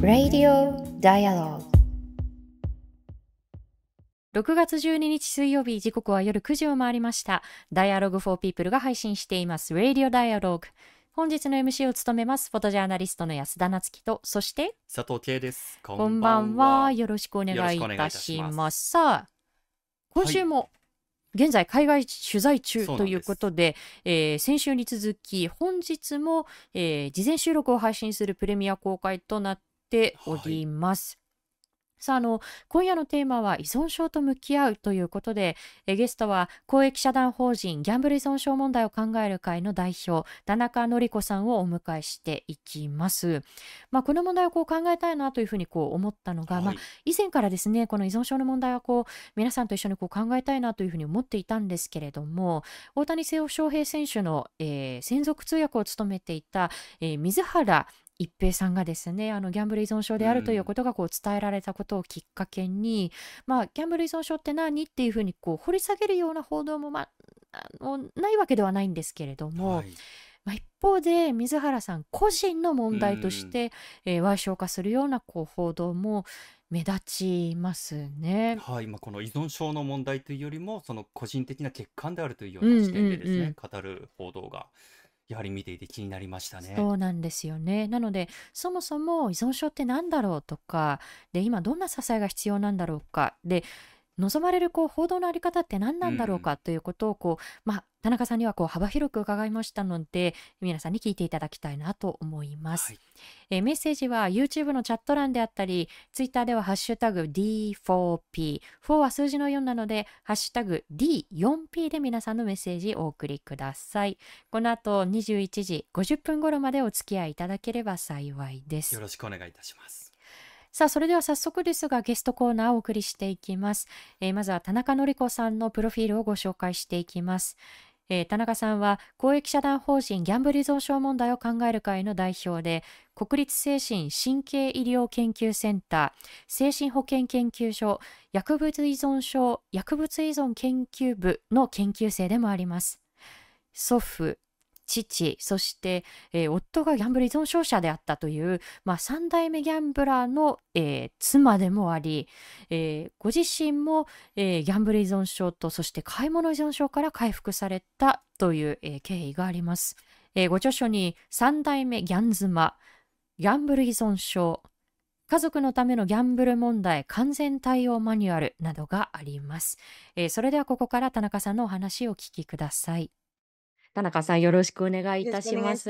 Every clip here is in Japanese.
Radio Dialogue 6月12日水曜日時刻は夜9時を回りました Dialogue for People が配信しています Radio Dialogue 本日の MC を務めますフォトジャーナリストの安田夏樹とそして佐藤圭ですこんばんはよろしくお願いいたしますさあ今週も、はい現在海外取材中ということで、えー、先週に続き本日も、えー、事前収録を配信するプレミア公開となっております。はいさあ、あの、今夜のテーマは依存症と向き合うということで、えゲストは公益社団法人ギャンブル依存症問題を考える会の代表、田中紀子さんをお迎えしていきます。まあ、この問題をこう考えたいなというふうにこう思ったのが、はい、まあ、以前からですね、この依存症の問題はこう、皆さんと一緒にこう考えたいなというふうに思っていたんですけれども、大谷翔平選手の、えー、専属通訳を務めていた、えー、水原一平さんがですねあのギャンブル依存症であるということがこう伝えられたことをきっかけに、うん、まあ、ギャンブル依存症って何っていうふうにこう掘り下げるような報道も、まあ、あないわけではないんですけれども。はいまあ、一方で水原さん個人の問題として、うん、えー、化するようなこう報道も目立ちますね、はい、まあ、この依存症の問題というよりもその個人的な欠陥であるというような視点でですね、うんうんうん、語る報道がやはり見ていて気になりましたね。そうなんですよね。なので、そもそも依存症って何だろうとか、で、今どんな支えが必要なんだろうか、で、望まれるこう報道のあり方って何なんだろうかということをこう、まあ、田中さんにはこう幅広く伺いましたので皆さんに聞いていただきたいなと思います、はい、えメッセージは YouTube のチャット欄であったりツイッターでは「ハッシュタグ #D4P」4は数字の4なので「ハッシュタグ #D4P」で皆さんのメッセージをお送りくださいこの後21時50分頃までお付き合いいただければ幸いですよろしくお願いいたしますさあ、それでは早速ですが、ゲストコーナーをお送りしていきます。えー、まずは田中紀子さんのプロフィールをご紹介していきます。えー、田中さんは公益社団法人ギャンブル依存症問題を考える会の代表で国立精神神経医療研究センター精神保健研究所薬物依存症薬物依存研究部の研究生でもあります祖父父、そして、えー、夫がギャンブル依存症者であったという、まあ、3代目ギャンブラーの、えー、妻でもあり、えー、ご自身も、えギャンブル依存症と、そして買い物依存症から回復されたという、え経緯があります。えご著書に、3代目ギャン妻、ギャンブル依存症、家族のためのギャンブル問題完全対応マニュアルなどがあります。えそれではここから田中さんのお話をお聞きください。田中さんよろしくお願いいたします。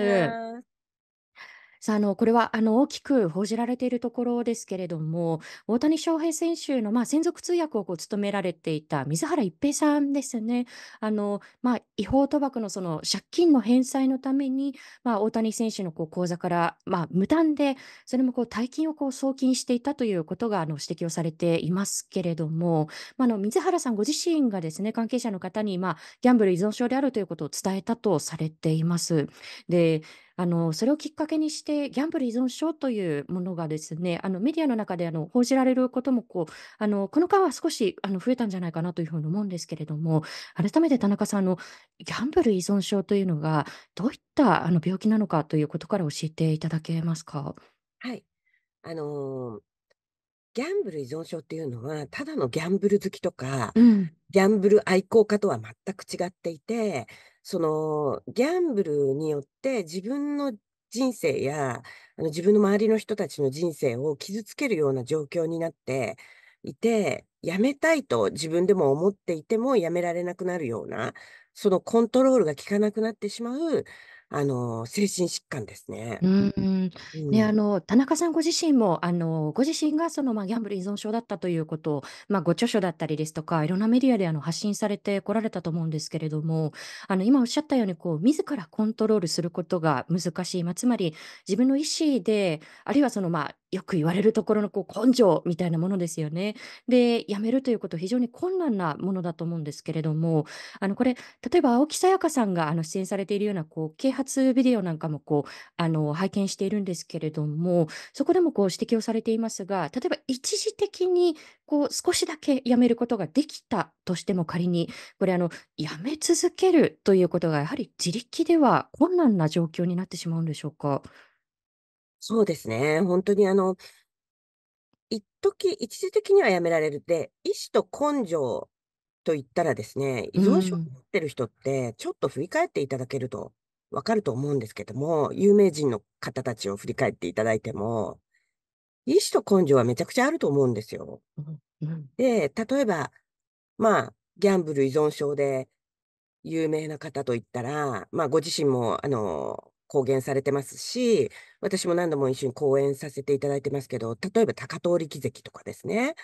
さあ、あのこれはあの大きく報じられているところですけれども、大谷翔平選手の、まあ、専属通訳をこう務められていた水原一平さんですね、あのまあ、違法賭博のその借金の返済のために、まあ、大谷選手のこう口座から、まあ、無断で、それもこう大金をこう送金していたということがあの指摘をされていますけれども、まあ、あの水原さんご自身がですね関係者の方に、まあ、ギャンブル依存症であるということを伝えたとされています。であのそれをきっかけにしてギャンブル依存症というものがですねあのメディアの中であの報じられることもこうあのこの間は少しあの増えたんじゃないかなというふうに思うんですけれども改めて田中さんのギャンブル依存症というのがどういったあの病気なのかということから教えていただけますか。はいあのーギャンブル依存症っていうのは、ただのギャンブル好きとか、うん、ギャンブル愛好家とは全く違っていて、そのギャンブルによって自分の人生やあの自分の周りの人たちの人生を傷つけるような状況になっていて、やめたいと自分でも思っていてもやめられなくなるような、そのコントロールが効かなくなってしまうあの、精神疾患ですね。うん、うん、うね、あの田中さんご自身もあのご自身がその、まあ、ギャンブル依存症だったということを、まあ、ご著書だったりですとかいろんなメディアであの発信されてこられたと思うんですけれどもあの今おっしゃったようにこう自らコントロールすることが難しい、まあ、つまり自分の意思であるいはその、まあ、よく言われるところのこう根性みたいなものですよね。で、辞めるということ、非常に困難なものだと思うんですけれども、あのこれ、例えば青木さやかさんがあの出演されているようなこう啓発ビデオなんかもこうあの拝見しているんですけれども、そこでもこう指摘をされていますが、例えば一時的にこう少しだけ辞めることができたとしても仮に、これあの、辞め続けるということが、やはり自力では困難な状況になってしまうんでしょうか。そうですね。本当にあの一時、一時的にはやめられる。って、意思と根性と言ったらですね、依存症を持ってる人って、ちょっと振り返っていただけると分かると思うんですけども、有名人の方たちを振り返っていただいても、意思と根性はめちゃくちゃあると思うんですよ。うん、うん。で、例えば、まあ、ギャンブル依存症で有名な方といったら、まあ、ご自身もあの公言されてますし、私も何度も一緒に講演させていただいてますけど、例えば高遠力関とかですね。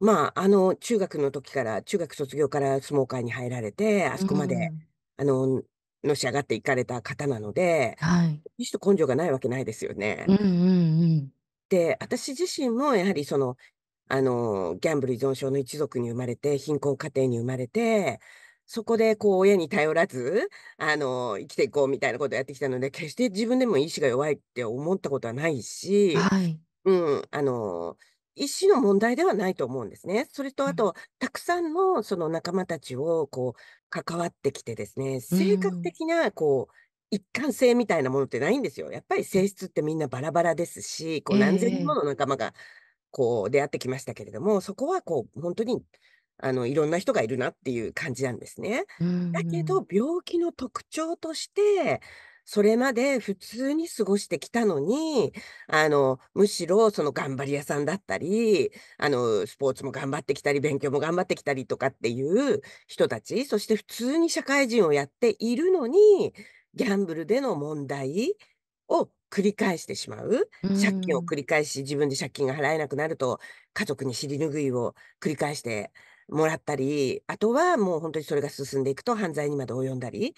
まあ、あの、中学の時から、中学卒業から相撲界に入られて、あそこまで、うん、あの、のし上がっていかれた方なので、はい。意思と根性がないわけないですよね。うんうんうん。で、私自身もやはりその、あの、ギャンブル依存症の一族に生まれて、貧困家庭に生まれて、そこでこう親に頼らずあの生きていこうみたいなことをやってきたので決して自分でも意思が弱いって思ったことはないし、はい、うん、あの意思の問題ではないと思うんですね。それとあと、うん、たくさんのその仲間たちをこう関わってきてですね性格的なこう、一貫性みたいなものってないんですよ。やっぱり性質ってみんなバラバラですしこう何千人もの仲間がこう出会ってきましたけれども、えー、そこはこう本当にあのいろんな人がいるなっていう感じなんですね。だけど病気の特徴としてそれまで普通に過ごしてきたのにあのむしろその頑張り屋さんだったりあのスポーツも頑張ってきたり勉強も頑張ってきたりとかっていう人たちそして普通に社会人をやっているのにギャンブルでの問題を繰り返してしまう借金を繰り返し自分で借金が払えなくなると家族に尻拭いを繰り返してもらったり、あとはもう本当にそれが進んでいくと犯罪にまで及んだり、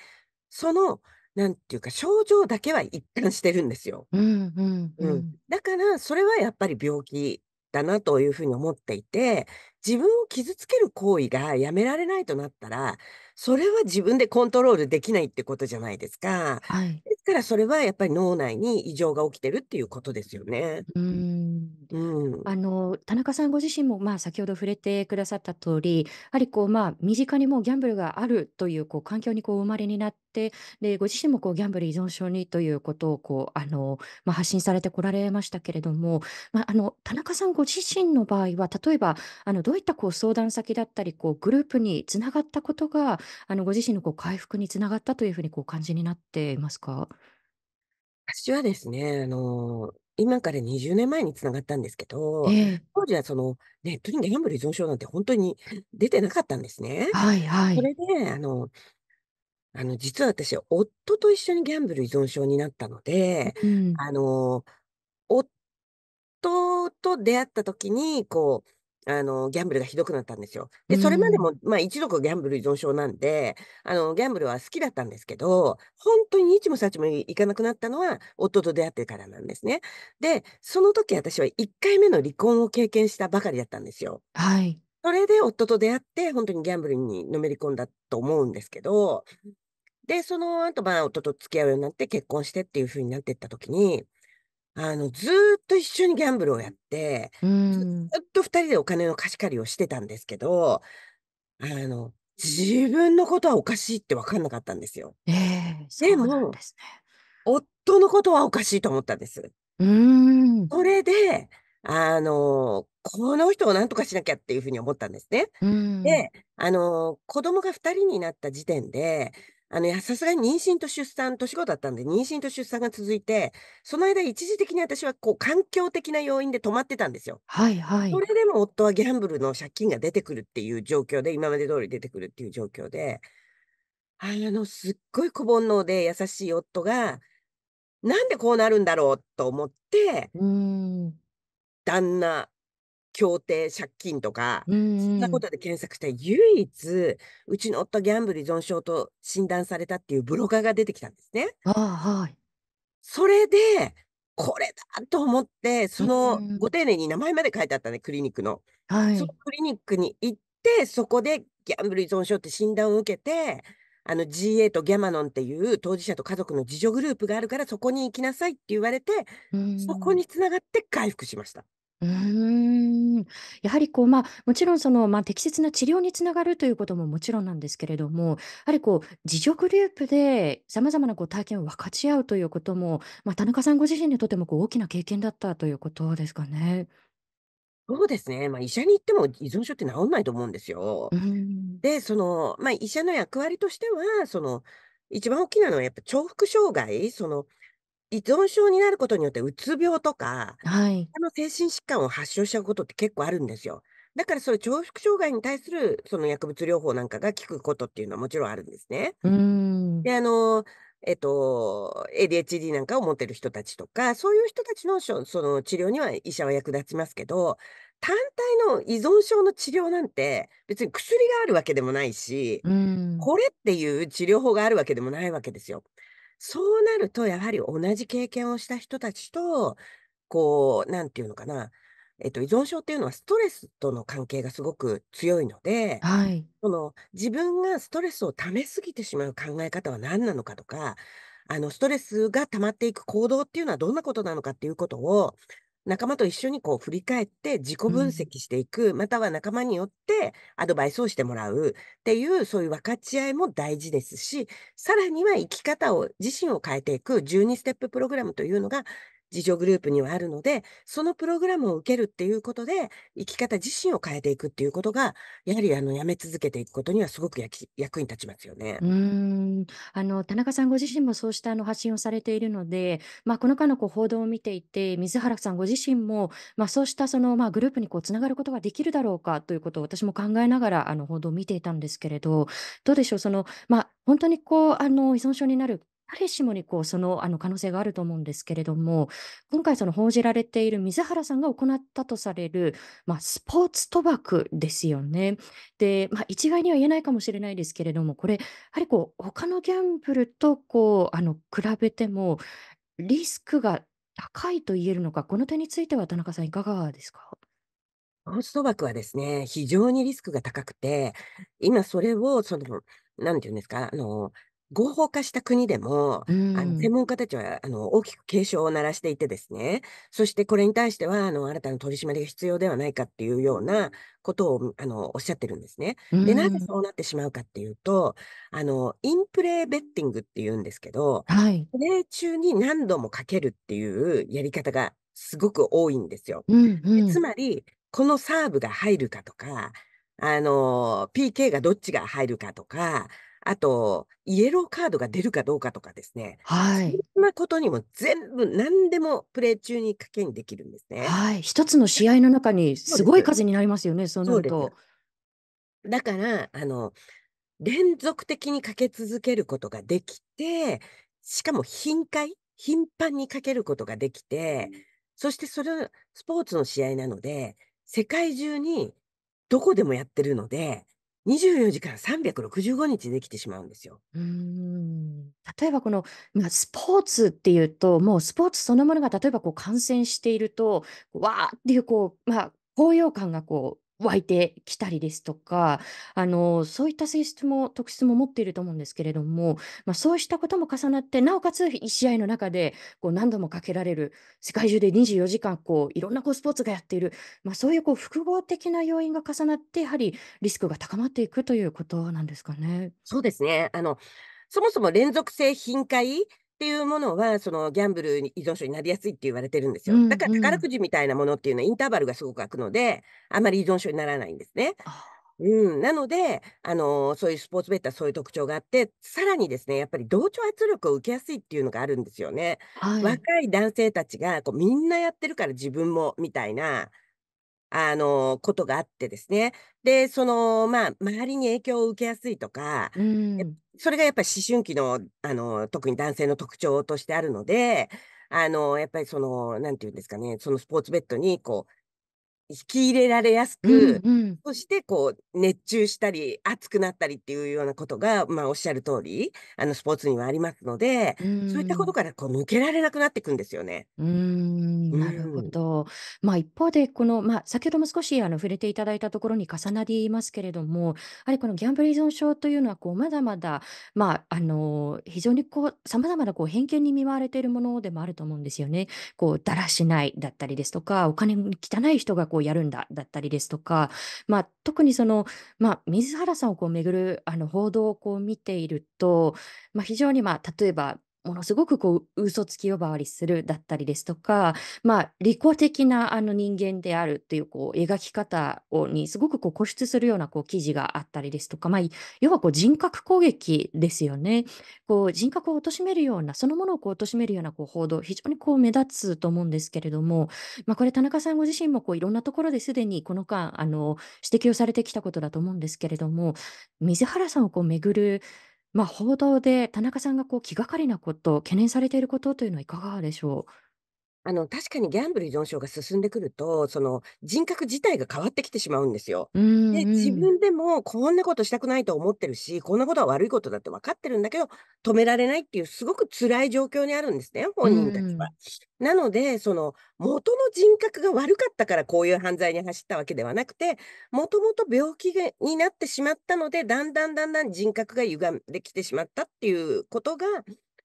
その、なんていうか、症状だけは一貫してるんですよ。うんうんううん。だから、それはやっぱり病気だなというふうに思っていて、自分を傷つける行為がやめられないとなったら、それは自分でコントロールできないってことじゃないですか。はい。ですからそれはやっぱり脳内に異常が起きてるっていうことですよね。うん。うん。あの、田中さんご自身も、まあ、先ほど触れてくださった通り、やはりこう、まあ、身近にもうギャンブルがあるという、こう、環境にこう、生まれになって、で、ご自身もこう、ギャンブル依存症にということを、こう、あの、まあ、発信されてこられましたけれども、まあ、あの、田中さんご自身の場合は、例えば、あの、どういったこう、相談先だったり、こう、グループにつながったことが、あのご自身のこう回復につながったというふうにこう感じになっていますか私はですね、あのー、今から20年前につながったんですけど、えー、当時はそのネットにギャンブル依存症なんて本当に出てなかったんですね。はいはい、それであのあの実は私夫と一緒にギャンブル依存症になったので、うん、あの夫と出会った時にこうあの、ギャンブルがひどくなったんですよ。で、それまでも、まあ一族ギャンブル依存症なんで、あの、ギャンブルは好きだったんですけど、本当にいちもさちもいかなくなったのは、夫と出会ってからなんですね。で、その時私は1回目の離婚を経験したばかりだったんですよ。はい。それで夫と出会って、本当にギャンブルにのめり込んだと思うんですけど、で、その後、まあ、夫と付き合うようになって結婚してっていう風になっていった時に、あの、ずっと一緒にギャンブルをやって、うずっと2人でお金の貸し借りをしてたんですけど、あの、自分のことはおかしいって分かんなかったんですよ。ええ、そでうなんも、です夫のことはおかしいと思ったんです。うん。れで、あの、この人を何とかしなきゃっていうふうに思ったんですね。うん。で、あの、子供が2人になった時点であの、さすがに妊娠と出産、年後だったんで、妊娠と出産が続いて、その間一時的に私はこう、環境的な要因で止まってたんですよ。はいはそれでも夫はギャンブルの借金が出てくるっていう状況で、今まで通り出てくるっていう状況で、あの、すっごい小煩悩で優しい夫が、なんでこうなるんだろうと思って、うん。旦那協定借金とか、うんうん、そんなことで検索して唯一うちの夫ギャンブル依存症と診断されたっていうブロガーが出てきたんですね。はい、それでこれだと思ってそのご丁寧に名前まで書いてあったねクリニックの、はい、そのクリニックに行ってそこでギャンブル依存症って診断を受けてあの GA とギャマノンっていう当事者と家族の自助グループがあるからそこに行きなさいって言われて、うん、そこにつながって回復しました。うんやはりこう、まあ、もちろんその、まあ、適切な治療につながるということももちろんなんですけれども、やはりこう、自助グループでさまざまなこう体験を分かち合うということも、まあ、田中さんご自身にとってもこう大きな経験だったということですかね。そうですね。まあ、医者に行っても依存症って治んないと思うんですよ。うん、で、その、まあ、医者の役割としては、その、一番大きなのはやっぱ重複障害、その、依存症になることによって、うつ病とか、はい。あの精神疾患を発症しちゃうことって結構あるんですよ。だからそれ重複障害に対するその薬物療法なんかが効くことっていうのはもちろんあるんですね。うん。で、あの、えっと、ADHD なんかを持ってる人たちとか、そういう人たちのその治療には医者は役立ちますけど、単体の依存症の治療なんて別に薬があるわけでもないし、うん。これっていう治療法があるわけでもないわけですよ。そうなると、やはり同じ経験をした人たちと、こう、なんていうのかな、えっと、依存症っていうのはストレスとの関係がすごく強いので、はい。その自分がストレスを溜めすぎてしまう考え方は何なのかとか、あの、ストレスが溜まっていく行動っていうのはどんなことなのかっていうことを、仲間と一緒にこう振り返って自己分析していく、うん、または仲間によってアドバイスをしてもらうっていうそういう分かち合いも大事ですしさらには生き方を自身を変えていく12ステッププログラムというのが自助グループにはあるので、そのプログラムを受けるっていうことで、生き方自身を変えていくっていうことが、やはりあのやめ続けていくことにはすごく役に立ちますよね。うんあの田中さんご自身もそうしたあの発信をされているので、まあ、この間のこう報道を見ていて、水原さんご自身も、まあ、そうしたその、まあ、グループにこうつながることができるだろうかということを私も考えながらあの報道を見ていたんですけれど、どうでしょう、そのまあ、本当にこうあの依存症になる誰しもにこうそのあの可能性があると思うんですけれども、今回その報じられている水原さんが行ったとされる、まあ、スポーツ賭博ですよね。で、まあ、一概には言えないかもしれないですけれども、これ、やはりこう他のギャンブルとこうあの比べても、リスクが高いと言えるのか、この点については田中さん、いかがですか。スポーツ賭博はですね、非常にリスクが高くて、今それを、その、なんていうんですか、あの、合法化した国でも、あの専門家たちはあの大きく警鐘を鳴らしていてですね、そしてこれに対してはあの新たな取り締まりが必要ではないかっていうようなことをあのおっしゃってるんですね。で、なぜそうなってしまうかっていうと、あのインプレーベッティングっていうんですけど、プレー中に何度もかけるっていうやり方がすごく多いんですよ。つまり、このサーブが入るかとか、あの、PK がどっちが入るかとか、あと、イエローカードが出るかどうかとかですね。はい。そんなことにも全部、何でもプレー中に賭けにできるんですね。はい。一つの試合の中にすごい数になりますよね、そうなると。だから、あの、連続的にかけ続けることができて、しかも頻回、頻繁にかけることができて、そしてそれ、スポーツの試合なので、世界中にどこでもやってるので、24時間365日できてしまうんですよ。うん例えばこの、まあ、スポーツっていうともうスポーツそのものが例えばこう感染しているとわーっていうこう、まあ、高揚感がこ湧いてきたりですとかあのそういった性質も特質も持っていると思うんですけれども、まあ、そうしたことも重なってなおかつ1試合の中でこう何度もかけられる世界中で24時間こういろんなこうスポーツがやっている、まあ、そういうこう複合的な要因が重なってやはりリスクが高まっていくということなんですかね。そうですねあのそもそも連続性頻回っていうものはそのギャンブルに依存症になりやすいって言われてるんですよ。だから宝くじみたいなものっていうのはインターバルがすごく空くのであまり依存症にならないんですね。うん、なので、あのー、そういうスポーツベッドはそういう特徴があってさらにですねやっぱり同調圧力を受けやすいっていうのがあるんですよね。はい、若い男性たちがこうみんなやってるから自分もみたいなあのことがあってですねでそのまあ周りに影響を受けやすいとか、うん、それがやっぱり思春期のあの特に男性の特徴としてあるのであのやっぱりその何て言うんですかねそのスポーツベッドにこう引き入れられやすく、うんうん、そしてこう熱中したり熱くなったりっていうようなことが、まあ、おっしゃる通りあのスポーツにはありますので、うん、そういったことからこう抜けられなくなっていくんですよね。うんなるほど、まあ、一方でこの、まあ、先ほども少しあの触れていただいたところに重なりますけれどもやはりこのギャンブル依存症というのはこうまだまだ、まあ、あの非常にさまざまなこう偏見に見舞われているものでもあると思うんですよね。こうだらしないだったりですとかお金汚い人がこうをやるんだだったりですとか、まあ、特にその、まあ、水原さんをこう巡るあの報道をこう見ていると、まあ、非常に、まあ、例えばものすごくこう嘘つき呼ばわりするだったりですとか、まあ、利己的なあの人間であるというこう描き方をにすごくこう固執するようなこう記事があったりですとか、まあ、要はこう人格攻撃ですよねこう人格を貶めるようなそのものをこう貶めるようなこう報道非常にこう目立つと思うんですけれども、まあ、これ田中さんご自身もこういろんなところですでにこの間指摘をされてきたことだと思うんですけれども水原さんをこう巡るまあ、報道で田中さんがこう気がかりなこと、懸念されていることというのはいかがでしょう？あの、確かにギャンブル依存症が進んでくると、その人格自体が変わってきてしまうんですよ。うんで、自分でもこんなことしたくないと思ってるし、こんなことは悪いことだって分かってるんだけど、止められないっていうすごく辛い状況にあるんですね、本人たちは。ん。なので、その元の人格が悪かったからこういう犯罪に走ったわけではなくて、もともと病気がになってしまったので、だんだんだんだん人格が歪んできてしまったっていうことが、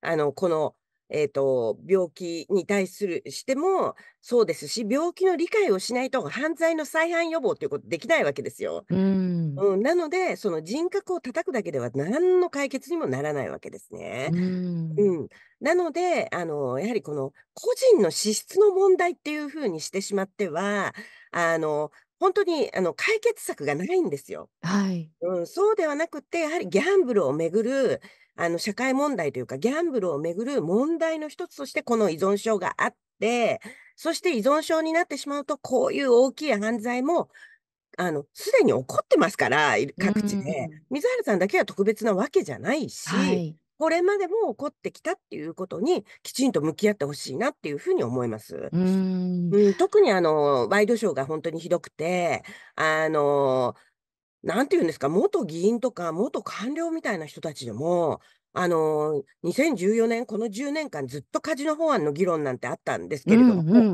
あの、このえーと、病気に対するしてもそうですし病気の理解をしないと犯罪の再犯予防ということできないわけですよ。うん、うん、なのでその人格を叩くだけでは何の解決にもならないわけですね。うん、うん、なのであのやはりこの個人の資質の問題っていうふうにしてしまってはあの本当にあの解決策がないんですよ。はいうん、そうではなくてやはりギャンブルをめぐるあの社会問題というかギャンブルをめぐる問題の一つとしてこの依存症があってそして依存症になってしまうとこういう大きい犯罪もあのすでに起こってますから各地で、水原さんだけは特別なわけじゃないし、はい、これまでも起こってきたっていうことにきちんと向き合ってほしいなっていうふうに思います。うん、うん、特にあのワイドショーが本当にひどくてあのなんていうんですか、元議員とか元官僚みたいな人たちでも、あの2014年、この10年間、ずっとカジノ法案の議論なんてあったんですけれども、うんうん、こん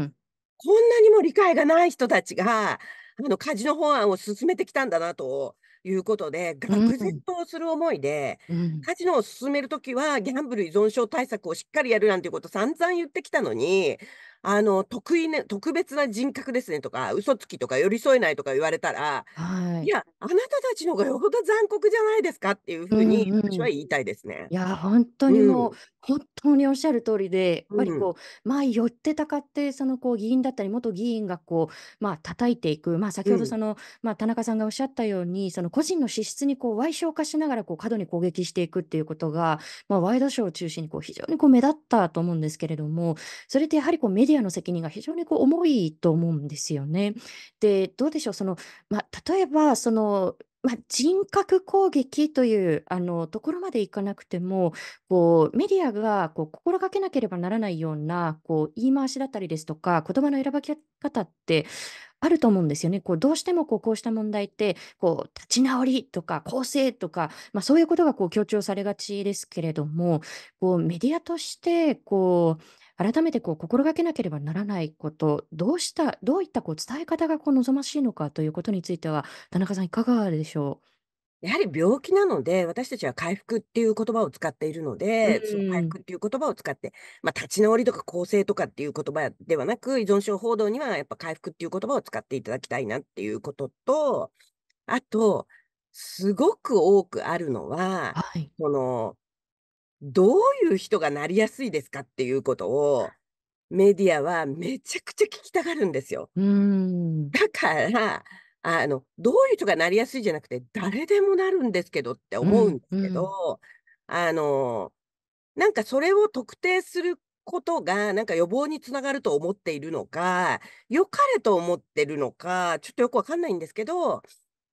なにも理解がない人たちが、あのカジノ法案を進めてきたんだなということで、愕然とする思いで、うん、カジノを進めるときは、ギャンブル依存症対策をしっかりやるなんていうこと、散々言ってきたのに、あの得意ね特別な人格ですねとか嘘つきとか寄り添えないとか言われたら、はい、いやあなたたちの方がよほど残酷じゃないですかっていうふうに私は言いたいですね。うんうん、いや本当にもう、うん、本当におっしゃる通りでやっぱりこう、前、うんまあ、寄ってたかってそのこう議員だったり元議員がこうまあ叩いていく、まあ、先ほどその、うん、まあ、田中さんがおっしゃったようにその個人の資質にこう歪償化しながらこう過度に攻撃していくっていうことが、まあ、ワイドショーを中心にこう非常にこう目立ったと思うんですけれどもそれってやはりこうメディディアの責任が非常にこう重いと思うんですよね。で、どうでしょう、その、まあ、例えば、その、まあ、人格攻撃というあのところまでいかなくてもこうメディアがこう心がけなければならないようなこう言い回しだったりですとか言葉の選ばき方ってあると思うんですよね。こうどうしてもこうこうした問題ってこう立ち直りとか構成とか、まあ、そういうことがこう強調されがちですけれどもこうメディアとしてこう改めてこう心がけなければならないこと、どうした、どういったこう伝え方がこう望ましいのかということについては、田中さんいかがでしょうやはり病気なので、私たちは回復っていう言葉を使っているので、その回復っていう言葉を使って、まあ、立ち直りとか更生とかっていう言葉ではなく、依存症報道にはやっぱ回復っていう言葉を使っていただきたいなっていうことと、あと、すごく多くあるのは、はい、その、どういう人がなりやすいですかっていうことをメディアはめちゃくちゃ聞きたがるんですよ。うんだからあのどういう人がなりやすいじゃなくて誰でもなるんですけどって思うんですけど、うんうん、あのなんかそれを特定することがなんか予防につながると思っているのか良かれと思ってるのかちょっとよくわかんないんですけど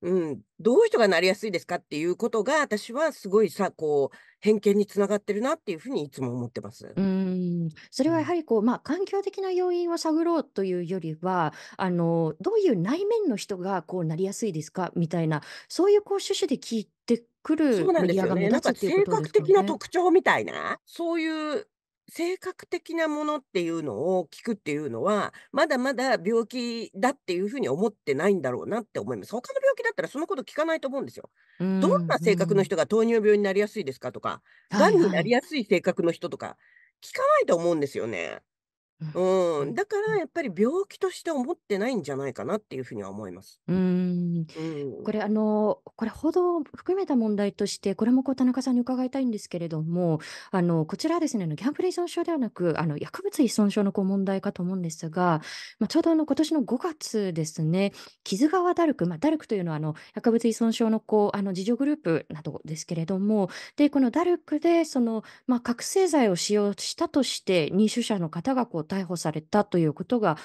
うん、どういう人がなりやすいですかっていうことが私はすごいさこう偏見につながってるなっていうふうにいつも思ってます。うんそれはやはりこう、まあ、環境的な要因を探ろうというよりはあのどういう内面の人がこうなりやすいですかみたいなそういうこう趣旨で聞いてくるメディアが目立つっていうことですよね。性格的な特徴みたいなそういう性格的なものっていうのを聞くっていうのは、まだまだ病気だっていうふうに思ってないんだろうなって思います。他の病気だったらそのこと聞かないと思うんですよ。んどんな性格の人が糖尿病になりやすいですかとか、が、んになりやすい性格の人とか、聞かないと思うんですよね。うん、だからやっぱり病気として思ってないんじゃないかなっていうふうには思います。うん、うん、これあのこれ報道を含めた問題としてこれもこう田中さんに伺いたいんですけれどもあのこちらはですねギャンブル依存症ではなくあの薬物依存症のこう問題かと思うんですが、まあ、ちょうどあの今年の5月ですね傷川ダルク、まあ、ダルクというのはあの薬物依存症のこうあの自助グループなどですけれどもでこのダルクでその、まあ、覚醒剤を使用したとして入所者の方がこう逮捕されたということが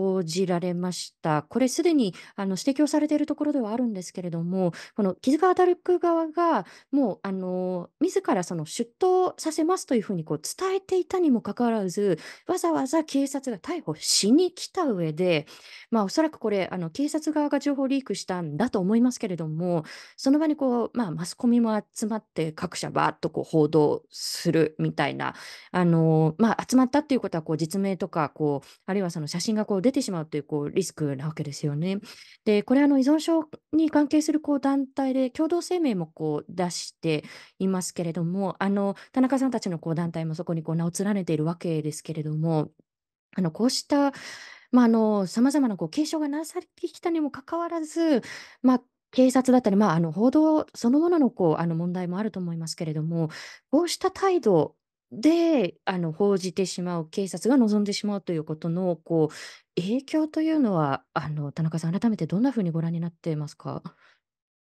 報じられました。これすでにあの指摘をされているところではあるんですけれども、この傷がルク側が、もうあの自らその出頭させますというふうにこう伝えていたにもかかわらず、わざわざ警察が逮捕しに来た上で、まあ、おそらくこれあの、警察側が情報リークしたんだと思いますけれども、その場にこう、まあ、マスコミも集まって、各社ばーっとこう報道するみたいな、あのまあ、集まったっていうことはこう実名とかこう、あるいはその写真がこう出てしまうというこうリスクなわけですよね。で、これあの依存症に関係するこう団体で共同声明もこう出していますけれども、あの田中さんたちのこう団体もそこにこう名を連ねているわけですけれども、あのこうしたまあ、あの様々なこう警鐘がなされてきたにもかかわらず、まあ、警察だったり、まあ、あの報道そのもののこうあの問題もあると思いますけれども、こうした態度であの報じてしまう、警察が望んでしまうということのこう影響というのは、あの、田中さん、改めてどんなふうにご覧になってますか？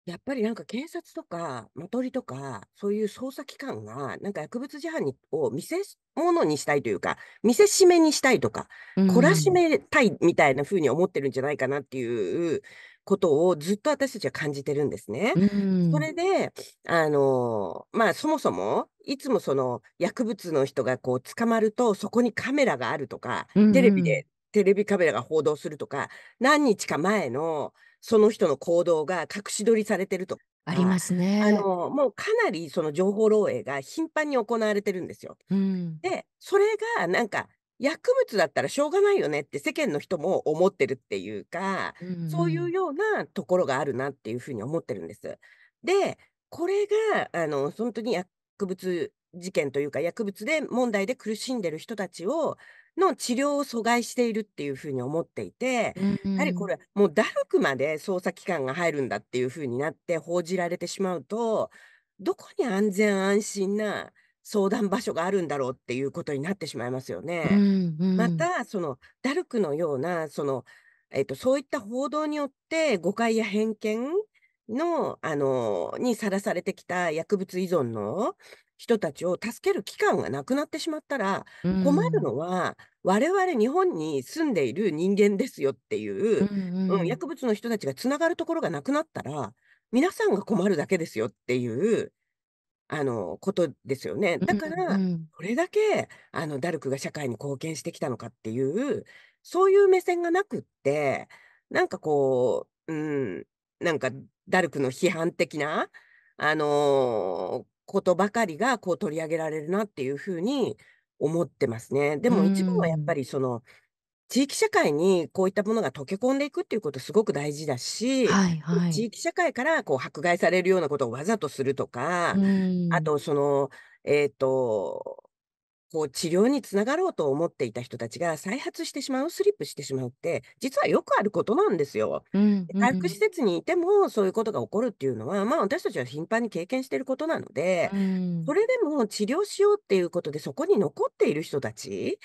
やっぱりなんか警察とか、まとりとか、そういう捜査機関が、なんか薬物事犯にを見せ物にしたいというか、見せしめにしたいとか、懲らしめたいみたいなふうに思ってるんじゃないかなっていうことをずっと私たちは感じてるんですね。それで、あの、ま、そもそも、いつもその薬物の人がこう捕まると、そこにカメラがあるとか、テレビでテレビカメラが報道するとか何日か前のその人の行動が隠し撮りされてるとありますねあのもうかなりその情報漏洩が頻繁に行われてるんですよ。うん、でそれがなんか薬物だったらしょうがないよねって世間の人も思ってるっていうか、うん、そういうようなところがあるなっていうふうに思ってるんです。でこれがあの本当に薬物事件というか薬物で問題で苦しんでる人たちをの治療を阻害しているっていうふうに思っていて、うんうん、やはりこれもうダルクまで捜査機関が入るんだっていうふうになって報じられてしまうとどこに安全安心な相談場所があるんだろうっていうことになってしまいますよね。うんうん、またそのダルクのようなその、えーと、とそういった報道によって誤解や偏見のあのにさらされてきた薬物依存の人たちを助ける機関がなくなってしまったら困るのは我々日本に住んでいる人間ですよっていう、うんうん、薬物の人たちがつながるところがなくなったら皆さんが困るだけですよっていうあのことですよね。だからこれだけあのダルクが社会に貢献してきたのかっていうそういう目線がなくってなんかこう、うん、なんかダルクの批判的な、あのことばかりがこう取り上げられるなっていうふうに思ってますね。でも一番はやっぱりその地域社会にこういったものが溶け込んでいくっていうことすごく大事だし、はいはい、地域社会からこう迫害されるようなことをわざとするとか、あとそのえっ、ー、とこう治療につながろうと思っていた人たちが再発してしまうスリップしてしまうって実はよくあることなんですよ。うん、うん、回復施設にいてもそういうことが起こるっていうのは、まあ、私たちは頻繁に経験していることなので、うん、それでも治療しようっていうことでそこに残っている人たち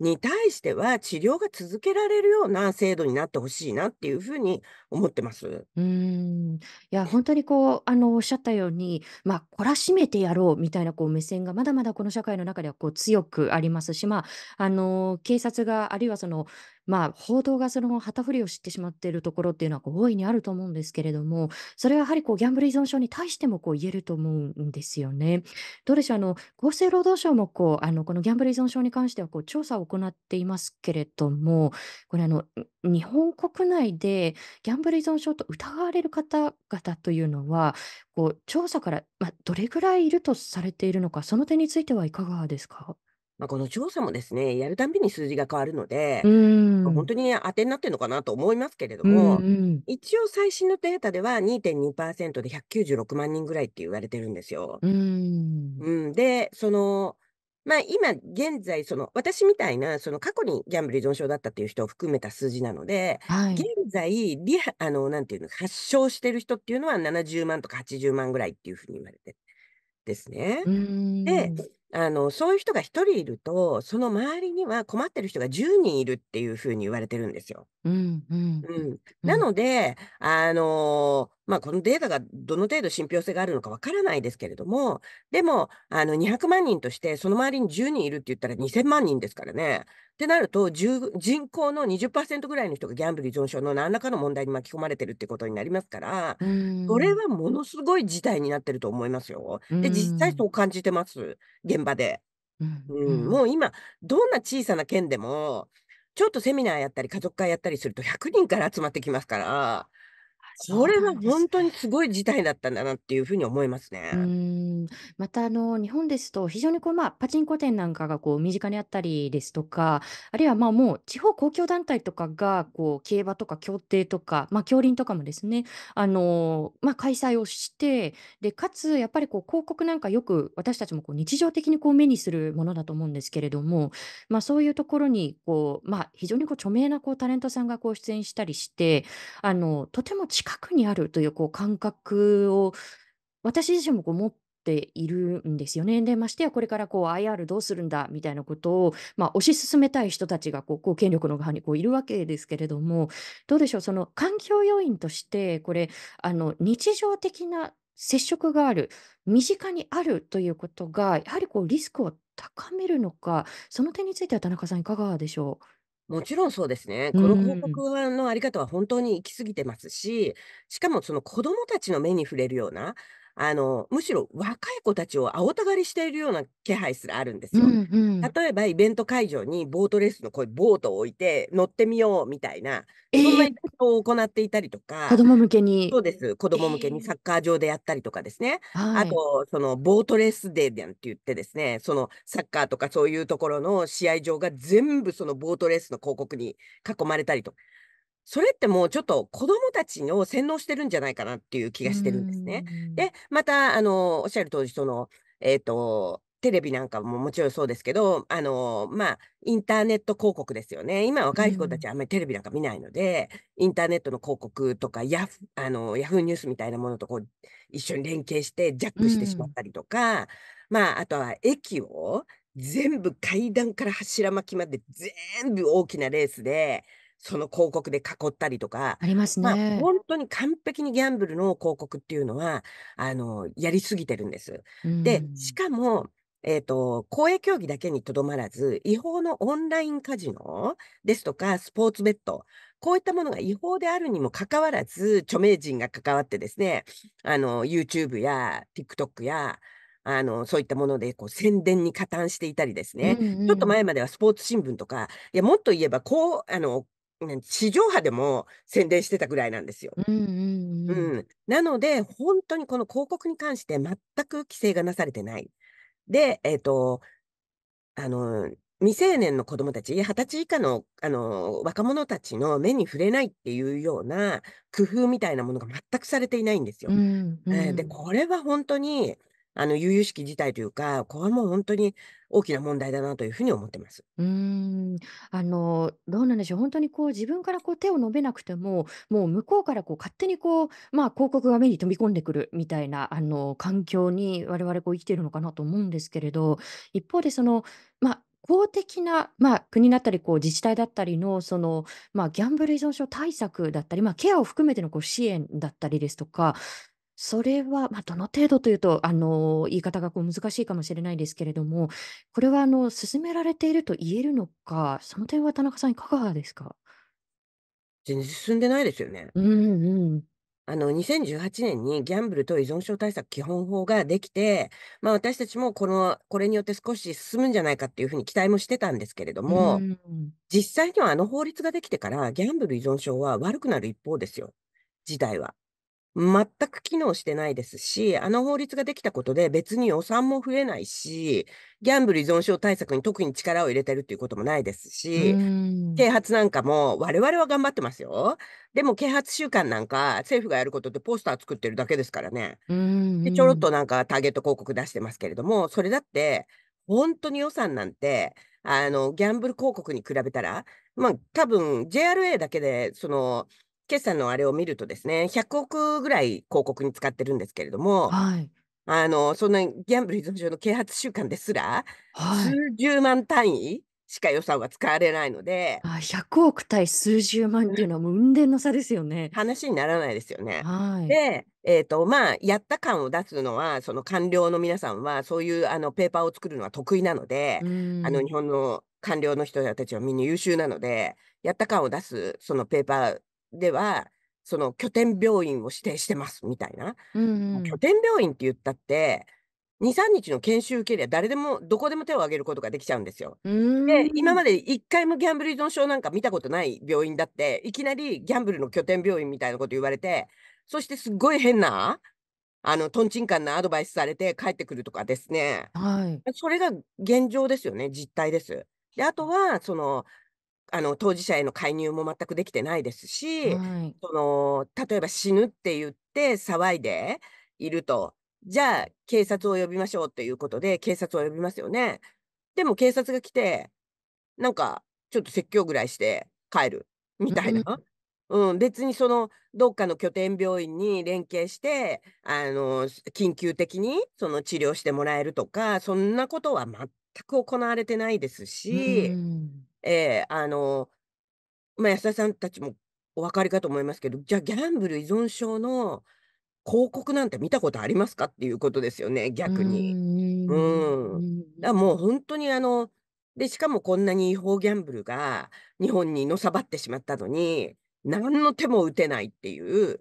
に対しては治療が続けられるような制度になってほしいなっていうふうに思ってます。うんいや本当にこうあのおっしゃったように、まあ、懲らしめてやろうみたいなこう目線がまだまだこの社会の中ではこう強くありますし、まあ、あの警察があるいはそのまあ、報道がその旗振りを知ってしまっているところっていうのはこう大いにあると思うんですけれども、それはやはりこうギャンブル依存症に対してもこう言えると思うんですよね。どうでしょう、あの厚生労働省もこうあのこのギャンブル依存症に関してはこう調査を行っていますけれども、これあの、日本国内でギャンブル依存症と疑われる方々というのは、こう調査から、まあ、どれぐらいいるとされているのか、その点についてはいかがですか。ま、この調査もですね、やるたんびに数字が変わるので、う当んに当てになってるのかなと思いますけれどうんも、うん。一応最新のデータでは2.2%で196万人ぐらいって言われてるんですよ。うん。うん、で、その、ま、今現在その、私みたいなその過去にギャンブル依存症だったっていう人を含めた数字なので、は現在、あの、なんていうの、発症してる人っていうのは70万とか80万ぐらいっていう風に言われてですね。であの、そういう人が1人いると、その周りには困ってる人が10人いるっていう風に言われてるんですよ。うんうん。うん。なので、あの、ま、このデータがどの程度信憑性があるのかわからないですけれども、でも、あの、200万人として、その周りに10人いるって言ったら2000万人ですからね。ってなると、人口の20%ぐらいの人がギャンブル依存症の何らかの問題に巻き込まれてるってことになりますから、こそれはものすごい事態になってると思いますよ。で、実際そう感じてます。現現場で。うんうん、もう今どんな小さな県でもちょっとセミナーやったり家族会やったりすると100人から集まってきますからこれは本当にすごい事態だったんだなっていうふうに思いますね。うんまたあの日本ですと非常にこう、まあ、パチンコ店なんかがこう身近にあったりですとかあるいはまあもう地方公共団体とかがこう競馬とか競艇とか、まあ、競輪とかもですねあの、まあ、開催をしてでかつやっぱりこう広告なんかよく私たちもこう日常的にこう目にするものだと思うんですけれども、まあ、そういうところにこう、まあ、非常にこう著名なこうタレントさんがこう出演したりしてあのとても近近くにあるというこう感覚を私自身もこう持っているんですよね。でましてやこれからこう IR どうするんだみたいなことを、まあ、推し進めたい人たちがこう権力の側にこういるわけですけれどもどうでしょうその環境要因としてこれあの日常的な接触がある身近にあるということがやはりこうリスクを高めるのかその点については田中さんいかがでしょう。もちろんそうですね。この広告はのあり方は本当に行き過ぎてますし、しかもその子どもたちの目に触れるようなあのむしろ若い子たちを青たがりしているような気配すらあるんですよ。うんうん、例えばイベント会場にボートレースのこういうボートを置いて乗ってみようみたいな、えー、そんなイベントを行っていたりとか子供向けにそうです子供向けにサッカー場でやったりとかですね、えー、あとそのボートレースデーンって言ってですねそのサッカーとかそういうところの試合場が全部そのボートレースの広告に囲まれたりとか。それってもうちょっと子どもたちを洗脳してるんじゃないかなっていう気がしてるんですね。でまたあのおっしゃる通りその、えーと、テレビなんかももちろんそうですけどあのまあインターネット広告ですよね今若い子たちはあんまりテレビなんか見ないので、インターネットの広告とかヤフあのヤフーニュースみたいなものとこう一緒に連携してジャックしてしまったりとか、まああとは駅を全部階段から柱巻きまで全部大きなレースでその広告で囲ったりとか、ありますね。まあ、本当に完璧にギャンブルの広告っていうのは、あの、やりすぎてるんです。うん、で、しかも、えっ、ー、と、公営競技だけにとどまらず、違法のオンラインカジノですとか、スポーツベッド、こういったものが違法であるにもかかわらず、著名人が関わってですね、あの、YouTube や TikTok や、あの、そういったもので、こう、宣伝に加担していたりですね、うんうん、ちょっと前まではスポーツ新聞とか、いや、もっと言えば、こう、あの、地上波でも宣伝してたぐらいなんですよ。なので本当にこの広告に関して全く規制がなされてない。で、えー、とあの未成年の子どもたち二十歳以下のあの若者たちの目に触れないっていうような工夫みたいなものが全くされていないんですよ。うんうん、でこれは本当にあの、悠々しき事態というか、これはもう本当に大きな問題だなというふうに思ってます。うん、あの、どうなんでしょう。本当にこう自分からこう手を伸べなくても、もう向こうからこう勝手にこう、まあ広告が目に飛び込んでくるみたいな、あの、環境に我々こう生きているのかなと思うんですけれど、一方でその、まあ、公的な、まあ、国だったりこう自治体だったりのその、まあ、ギャンブル依存症対策だったり、まあ、ケアを含めてのこう支援だったりですとかそれは、まあ、どの程度というとあの言い方がこう難しいかもしれないですけれども、これはあの進められていると言えるのか、その点は田中さん、いかがですか全然進んでないですよね。うんうん、あの2018年にギャンブルと依存症対策基本法ができて、まあ、私たちもこのこれによって少し進むんじゃないかっていうふうに期待もしてたんですけれども、うんうん、実際にはあの法律ができてからギャンブル依存症は悪くなる一方ですよ事態は。全く機能してないですし、あの法律ができたことで別に予算も増えないし、ギャンブル依存症対策に特に力を入れてるっていうこともないですし、啓発なんかも我々は頑張ってますよ。でも啓発週間なんか政府がやることってポスター作ってるだけですからね。でちょろっとなんかターゲット広告出してますけれども、それだって本当に予算なんて、あの、ギャンブル広告に比べたら、まあ多分 JRA だけでその、決算のあれを見るとですね、100億ぐらい広告に使ってるんですけれども、はい、あのそんなギャンブル依存症の啓発週間ですら、はい、数十万単位しか予算は使われないのであ100億対数十万っていうのはもう運転の差ですよね。話にならないですよね。はい、で、えーとまあ、やった感を出すのはその官僚の皆さんはそういうあのペーパーを作るのは得意なのであの日本の官僚の人たちはみんな優秀なのでやった感を出すそのペーパーではその拠点病院を指定してますみたいな、うんうん、拠点病院って言ったって23日の研修受けりゃ誰でもどこでも手を挙げることができちゃうんですよ。で今まで一回もギャンブル依存症なんか見たことない病院だっていきなりギャンブルの拠点病院みたいなこと言われてそしてすごい変なあのとんちんかんなアドバイスされて帰ってくるとかですね、はい、それが現状ですよね実態です。であとはそのあの当事者への介入も全くできてないですし、はい、その例えば死ぬって言って騒いでいるとじゃあ警察を呼びましょうということで警察を呼びますよねでも警察が来てなんかちょっと説教ぐらいして帰るみたいな、うん、別にそのどっかの拠点病院に連携してあの緊急的にその治療してもらえるとかそんなことは全く行われてないですし、えー、あの、まあ、安田さんたちもお分かりかと思いますけど、じゃあギャンブル依存症の広告なんて見たことありますかっていうことですよね、逆に。うん。だからもう本当にあの、で、しかもこんなに違法ギャンブルが日本にのさばってしまったのに、何の手も打てないっていう、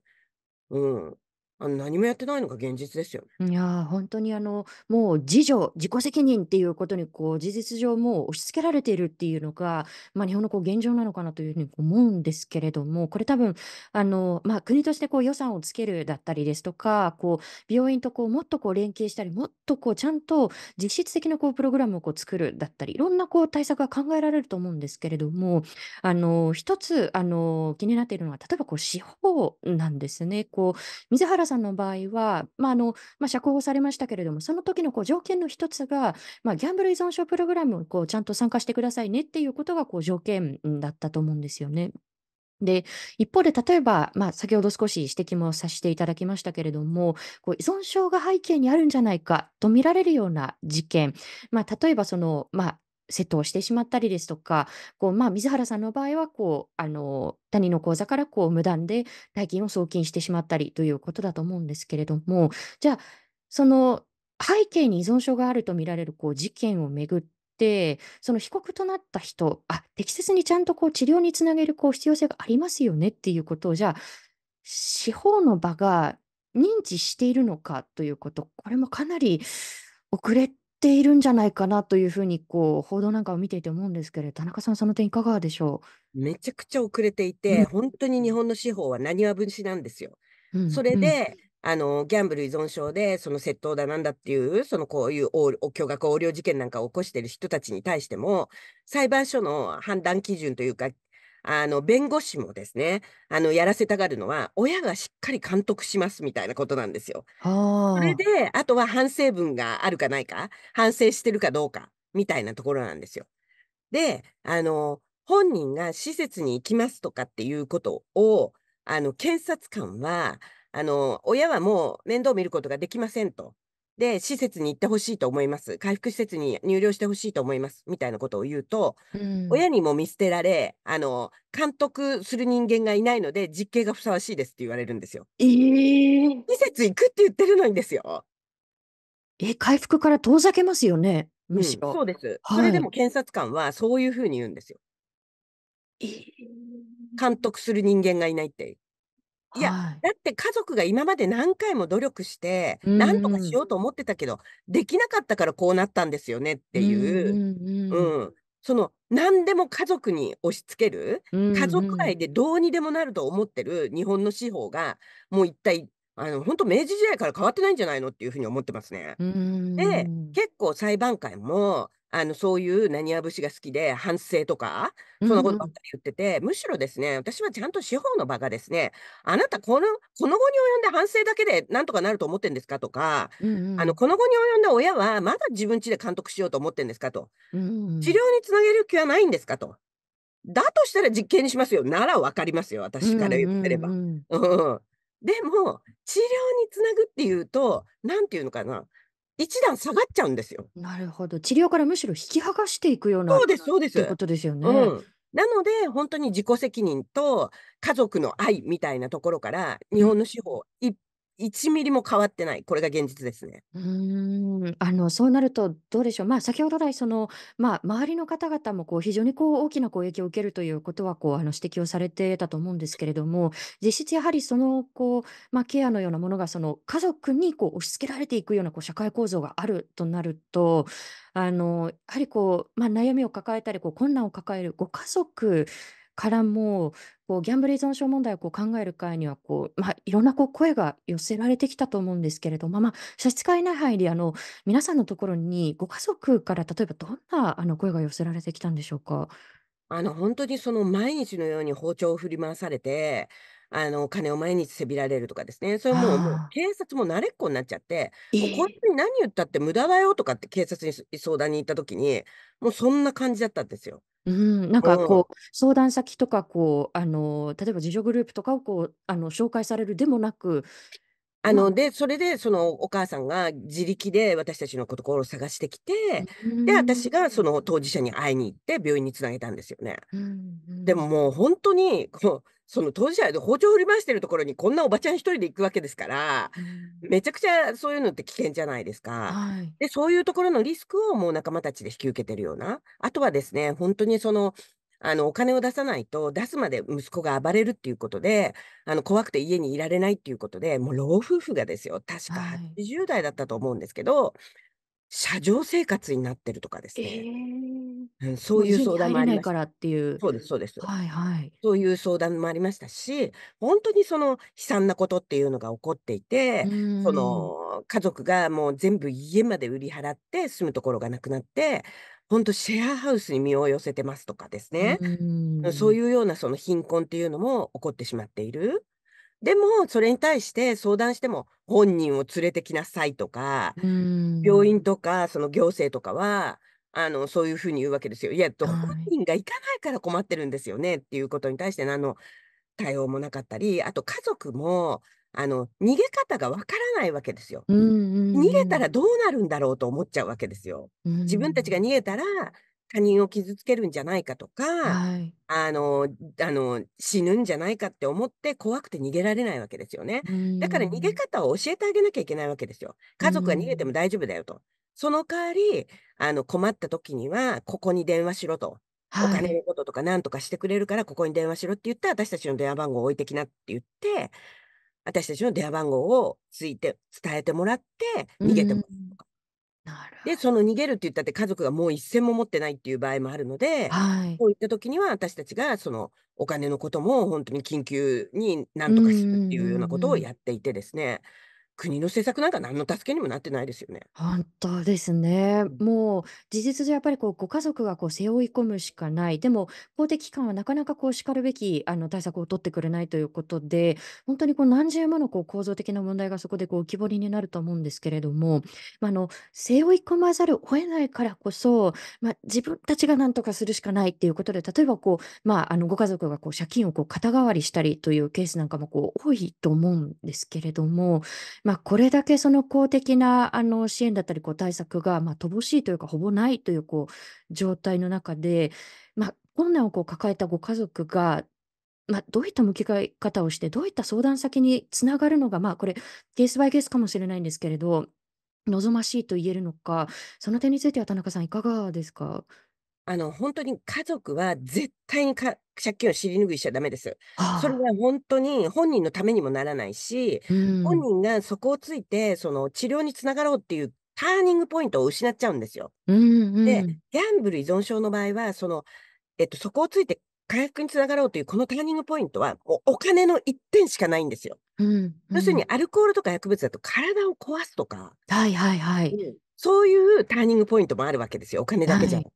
うん、あの何もやってないのが現実ですよね。いや本当にあのもう自助自己責任っていうことにこう事実上もう押し付けられているっていうのが、まあ、日本のこう現状なのかなというふうに思うんですけれどもこれ多分あの、まあ、国としてこう予算をつけるだったりですとかこう病院とこうもっとこう連携したりもっとこうちゃんと実質的なこうプログラムをこう作るだったりいろんなこう対策が考えられると思うんですけれどもあの一つあの気になっているのは例えばこう司法なんですね。こう水原さんの場合は、まあのまあ、釈放されましたけれども、その時のこの条件の一つが、まあ、ギャンブル依存症プログラムをちゃんと参加してくださいねっていうことがこう条件だったと思うんですよね。で、一方で、例えば、まあ、先ほど少し指摘もさせていただきましたけれども、こう依存症が背景にあるんじゃないかと見られるような事件、まあ、例えばその、まあ、窃盗してしまったりですとか、こうまあ、水原さんの場合はこうあの他人の口座からこう無断で代金を送金してしまったりということだと思うんですけれども、じゃあ、その背景に依存症があるとみられるこう事件をめぐって、その被告となった人、あ適切にちゃんとこう治療につなげるこう必要性がありますよねっていうことを、じゃあ、司法の場が認知しているのかということ、これもかなり遅れているんじゃないかなというふうにこう報道なんかを見ていて思うんですけれど田中さんその点いかがでしょうめちゃくちゃ遅れていて、うん、本当に日本の司法は何は分子なんですよ。うん、それで、あのギャンブル依存症でその窃盗だなんだっていうそのこういう巨額横領事件なんかを起こしてる人たちに対しても裁判所の判断基準というかあの弁護士もですねあのやらせたがるのは親がしっかり監督しますみたいなことなんですよ。それであとは反省文があるかないか反省してるかどうかみたいなところなんですよ。であの本人が施設に行きますとかっていうことをあの検察官はあの親はもう面倒見ることができませんとで、施設に行ってほしいと思います。回復施設に入寮してほしいと思います。みたいなことを言うと、うん、親にも見捨てられ、あの、監督する人間がいないので、実刑がふさわしいですって言われるんですよ。えー、施設行くって言ってるのにですよ。え、回復から遠ざけますよね。むしろ。うん、そうです、はい、それでも検察官はそういうふうに言うんですよ。えー、監督する人間がいないって。いや、はい、だって家族が今まで何回も努力して、なんとかしようと思ってたけど、できなかったからこうなったんですよねっていう、うん、その何でも家族に押し付ける、家族愛でどうにでもなると思ってる日本の司法が、もう一体、あの本当明治時代から変わってないんじゃないのっていうふうに思ってますね。で結構裁判官もあのそういう何わ節が好きで反省とかそんなことばっかり言ってて、むしろですね私はちゃんと司法の場がですねあなたこのこの後に及んで反省だけでなんとかなると思ってんですかとか、うんうん、あのこの後に及んだ親はまだ自分ちで監督しようと思ってんですかと、うんうん、治療につなげる気はないんですかと。だとしたら実刑にしますよなら分かりますよ私から言ってれば。うん、うん、でも治療につなぐっていうと何て言うのかな一段下がっちゃうんですよ。なるほど。治療からむしろ引き剥がしていくような。そうです、そうです。ということですよね。うんなので本当に自己責任と家族の愛みたいなところから日本の司法一1ミリも変わってない、これが現実ですね。うーんあのそうなると、どうでしょう、まあ、先ほど来その、まあ、周りの方々もこう非常にこう大きなこ影響を受けるということはこうあの指摘をされてたと思うんですけれども、実質やはりそのこう、まあ、ケアのようなものがその家族にこう押し付けられていくようなこう社会構造があるとなると、あのやはりこう、まあ、悩みを抱えたりこう困難を抱えるご家族からもこうギャンブル依存症問題をこう考える会にはこう、まあ、いろんなこう声が寄せられてきたと思うんですけれども、まあ、差し支えない範囲であの皆さんのところにご家族から例えばどんなあの声が寄せられてきたんでしょうか。あの本当にその毎日のように包丁を振り回されてあの金を毎日せびられるとかですねそれももう警察も慣れっこになっちゃってもう本当に何言ったって無駄だよとかって警察に相談に行った時にもうそんな感じだったんですよ。うん、なんかこう、相談先とかこうあの例えば自助グループとかをこうあの紹介されるでもなくあの、で、それで、そのお母さんが自力で私たちのところを探してきて、で、私がその当事者に会いに行って病院につなげたんですよね。でももう本当に、こう、その当事者で包丁振り回してるところにこんなおばちゃん一人で行くわけですから、うん、めちゃくちゃそういうのって危険じゃないですか、はい、でそういうところのリスクをもう仲間たちで引き受けてるようなあとはですね本当にそのあのお金を出さないと出すまで息子が暴れるっていうことであの怖くて家にいられないっていうことでもう老夫婦がですよ確か80代だったと思うんですけど、はい車上生活になってるとかですね。えー、うん、そういう相談もありましからっていう。そうです、そうです。はいはい。そういう相談もありましたし、本当にその悲惨なことっていうのが起こっていて、その家族がもう全部家まで売り払って住むところがなくなって、本当シェアハウスに身を寄せてますとかですね。うそういうようなその貧困っていうのも起こってしまっている。でもそれに対して相談しても本人を連れてきなさいとか病院とかその行政とかはあのそういうふうに言うわけですよ。いや本人が行かないから困ってるんですよねっていうことに対して何の対応もなかったりあと家族もあの逃げ方がわからないわけですよ。逃げたらどうなるんだろうと思っちゃうわけですよ。自分たちが逃げたら他人を傷つけるんじゃないかとか、はい、あのあの死ぬんじゃないかって思って怖くて逃げられないわけですよね。だから逃げ方を教えてあげなきゃいけないわけですよ。家族が逃げても大丈夫だよと。その代わりあの困った時にはここに電話しろと。お金のこととか何とかしてくれるからここに電話しろって言って私たちの電話番号を置いてきなって言って私たちの電話番号をついて伝えてもらって逃げてもらうとか、で、その逃げるって言ったって家族がもう一銭も持ってないっていう場合もあるので、はい。こういった時には私たちがそのお金のことも本当に緊急に何んとかするっていうようなことをやっていてですね。国の政策なんか何の助けにもなってないですよね。本当ですね。うもう事実上やっぱりこうご家族がこう背負い込むしかない。でも公的機関はなかなかこう叱るべきあの対策を取ってくれないということで、本当にこう何重ものこう構造的な問題がそこでこう浮き彫りになると思うんですけれども、まあ、あの背負い込まざるを得ないからこそ、まあ、自分たちが何とかするしかないっていうことで、例えばこう、まあ、あのご家族がこう借金をこう肩代わりしたりというケースなんかもこう多いと思うんですけれども、まあまあ、これだけその公的なあの支援だったりこう対策がまあ乏しいというかほぼないというこう状態の中で、まあ、困難をこう抱えたご家族が、まあ、どういった向き方をしてどういった相談先につながるのが、まあ、これケースバイケースかもしれないんですけれど望ましいと言えるのかその点については田中さんいかがですかあの本当に家族は絶対にか借金を尻拭いしちゃダメです。それは本当に本人のためにもならないし、うん、本人がそこをついてその治療につながろうっていうターニングポイントを失っちゃうんですよ。うんうん、でギャンブル依存症の場合はその、えっと、そこをついて回復につながろうというこのターニングポイントはお金の1点しかないんですよ。うんうん、要するにアルコールとか薬物だと体を壊すとか、はいはいはい、うん、そういうターニングポイントもあるわけですよお金だけじゃなく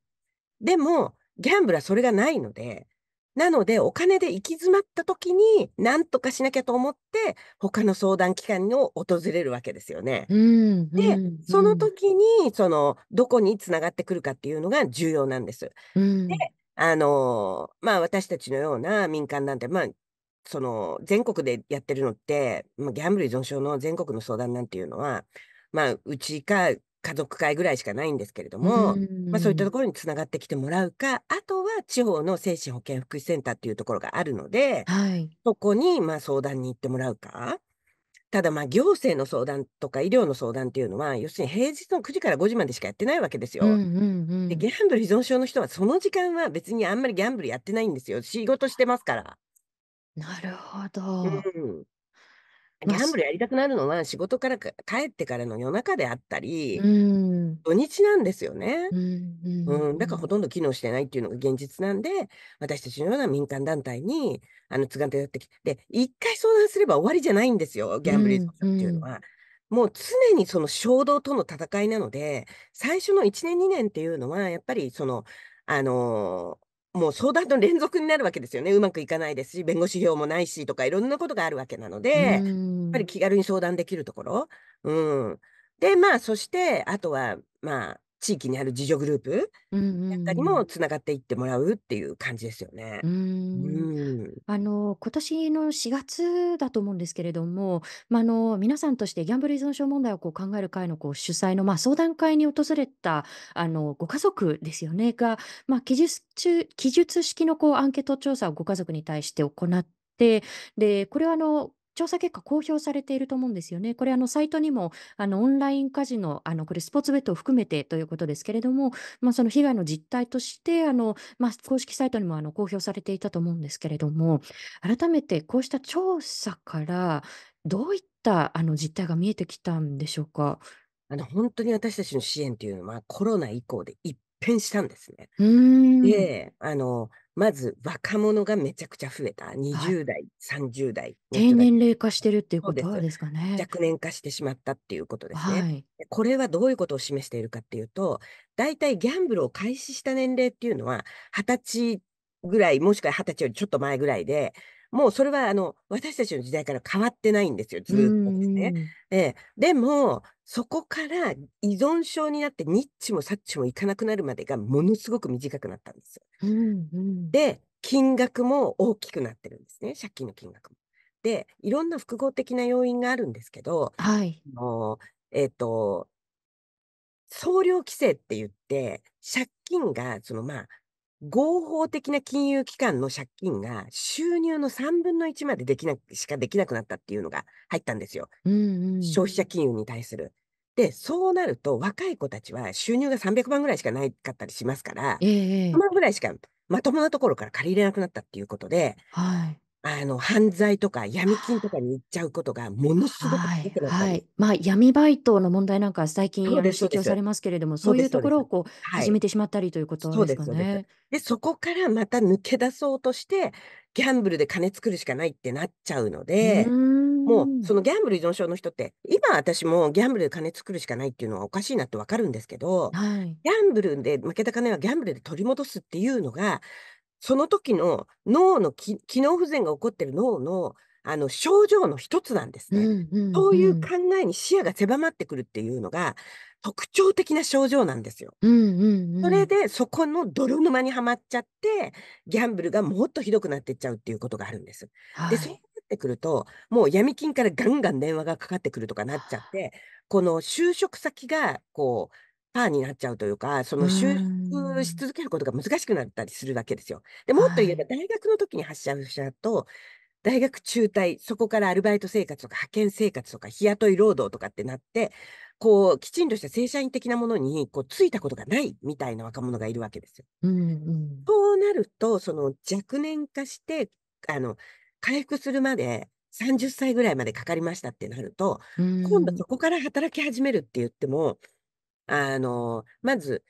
でも、ギャンブルはそれがないので、なので、お金で行き詰まった時に、何とかしなきゃと思って、他の相談機関を訪れるわけですよね。で、その時に、その、どこにつながってくるかっていうのが重要なんです。で、あのー、まあ、私たちのような民間なんて、まあ、その、全国でやってるのって、まあ、ギャンブル依存症の全国の相談なんていうのは、まあ、うちか家族会ぐらいしかないんですけれども、まあ、そういったところにつながってきてもらうかあとは地方の精神保健福祉センターっていうところがあるので、はい、そこにま相談に行ってもらうかただまあ行政の相談とか医療の相談っていうのは要するに平日の9時から5時までしかやってないわけですよ。うんうんうん、でギャンブル依存症の人はその時間は別にあんまりギャンブルやってないんですよ仕事してますから。なるほど、うん、ギャンブルやりたくなるのは仕事からか帰ってからの夜中であったり、うん、土日なんですよね、うん、うん、だからほとんど機能してないっていうのが現実なんで私たちのような民間団体にあの図鑑手伝やってきて一回相談すれば終わりじゃないんですよギャンブルっていうのは。もう常にその衝動との戦いなので最初の1年2年っていうのはやっぱりそのあのもう相談の連続になるわけですよね。うまくいかないですし、弁護士費用もないしとか、いろんなことがあるわけなので、やっぱり気軽に相談できるところ。うん。で、まあ、そして、あとは、まあ、地域にある自助グループうんうなんんかにうんもつながっていってもらうっていう感じですよね。うんうん。あの、今年の4月だと思うんですけれども、ま、あの、皆さんとしてギャンブル依存症問題をこう考える会のこう主催の、ま、あ、相談会に訪れた、あの、ご家族ですよね、が、ま、記述中記述式のこうアンケート調査をご家族に対して行って、で、これはあの調査結果公表されていると思うんですよね。これ、あの、サイトにも、あの、オンラインカジノ、あの、これ、スポーツベットを含めてということですけれども、まあ、その被害の実態として、あの、まあ、公式サイトにも、あの、公表されていたと思うんですけれども、改めて、こうした調査から、どういった、あの、実態が見えてきたんでしょうか。あの、本当に私たちの支援というのは、コロナ以降で一変したんですね。うで、あの、まず若者がめちゃくちゃ増えた20代、はい、30代低年齢化してるっていうことですかね若年化してしまったっていうことですね、はい、これはどういうことを示しているかっていうと大体ギャンブルを開始した年齢っていうのは20歳ぐらいもしくは20歳よりちょっと前ぐらいでもうそれはあの私たちの時代から変わってないんですよ、ずっとですね。ええ、でも、そこから依存症になってニッチもサッチもいかなくなるまでがものすごく短くなったんです。うんうん、で、金額も大きくなってるんですね、借金の金額も。で、いろんな複合的な要因があるんですけど、はい、あのえっ、ー、と、総量規制って言って、借金がそのまあ合法的な金融機関の借金が収入の3分の1までできなしかできなくなったっていうのが入ったんですよ。うんうん、消費者金融に対する。で、そうなると若い子たちは収入が300万ぐらいしかないかったりしますから、えー、100万ぐらいしかまともなところから借りれなくなったっていうことで、はい、あの犯罪とか闇金とかに行っちゃうことがものすごくはいはいまあ、闇バイトの問題なんか最近指摘されますけれどもそういうところをこう始めてしまったりということですかね。でそこからまた抜け出そうとしてギャンブルで金作るしかないってなっちゃうのでもうそのギャンブル依存症の人って今私もギャンブルで金作るしかないっていうのはおかしいなってわかるんですけど、はい、ギャンブルで負けた金はギャンブルで取り戻すっていうのがその時の脳の機能不全が起こってる脳のあの症状の一つなんですね、うんうんうん、そういう考えに視野が狭まってくるっていうのが特徴的な症状なんですよ。うんうんうん、それでそこの泥沼にはまっちゃってギャンブルがもっとひどくなっていっちゃうっていうことがあるんです。はい、でそうなってくるともう闇金からガンガン電話がかかってくるとかなっちゃってこの就職先がこうパーになっちゃうというか、その修復し続けることが難しくなったりするわけですよ。で、もっと言えば大学の時に発射しちゃうと、大学中退、そこからアルバイト生活とか派遣生活とか日雇い労働とかってなって、こう、きちんとした正社員的なものに、こう、ついたことがないみたいな若者がいるわけですよ。うんうん。そうなると、その若年化して、あの、回復するまで30歳ぐらいまでかかりましたってなると、う今度そこから働き始めるって言ってもあの、まず、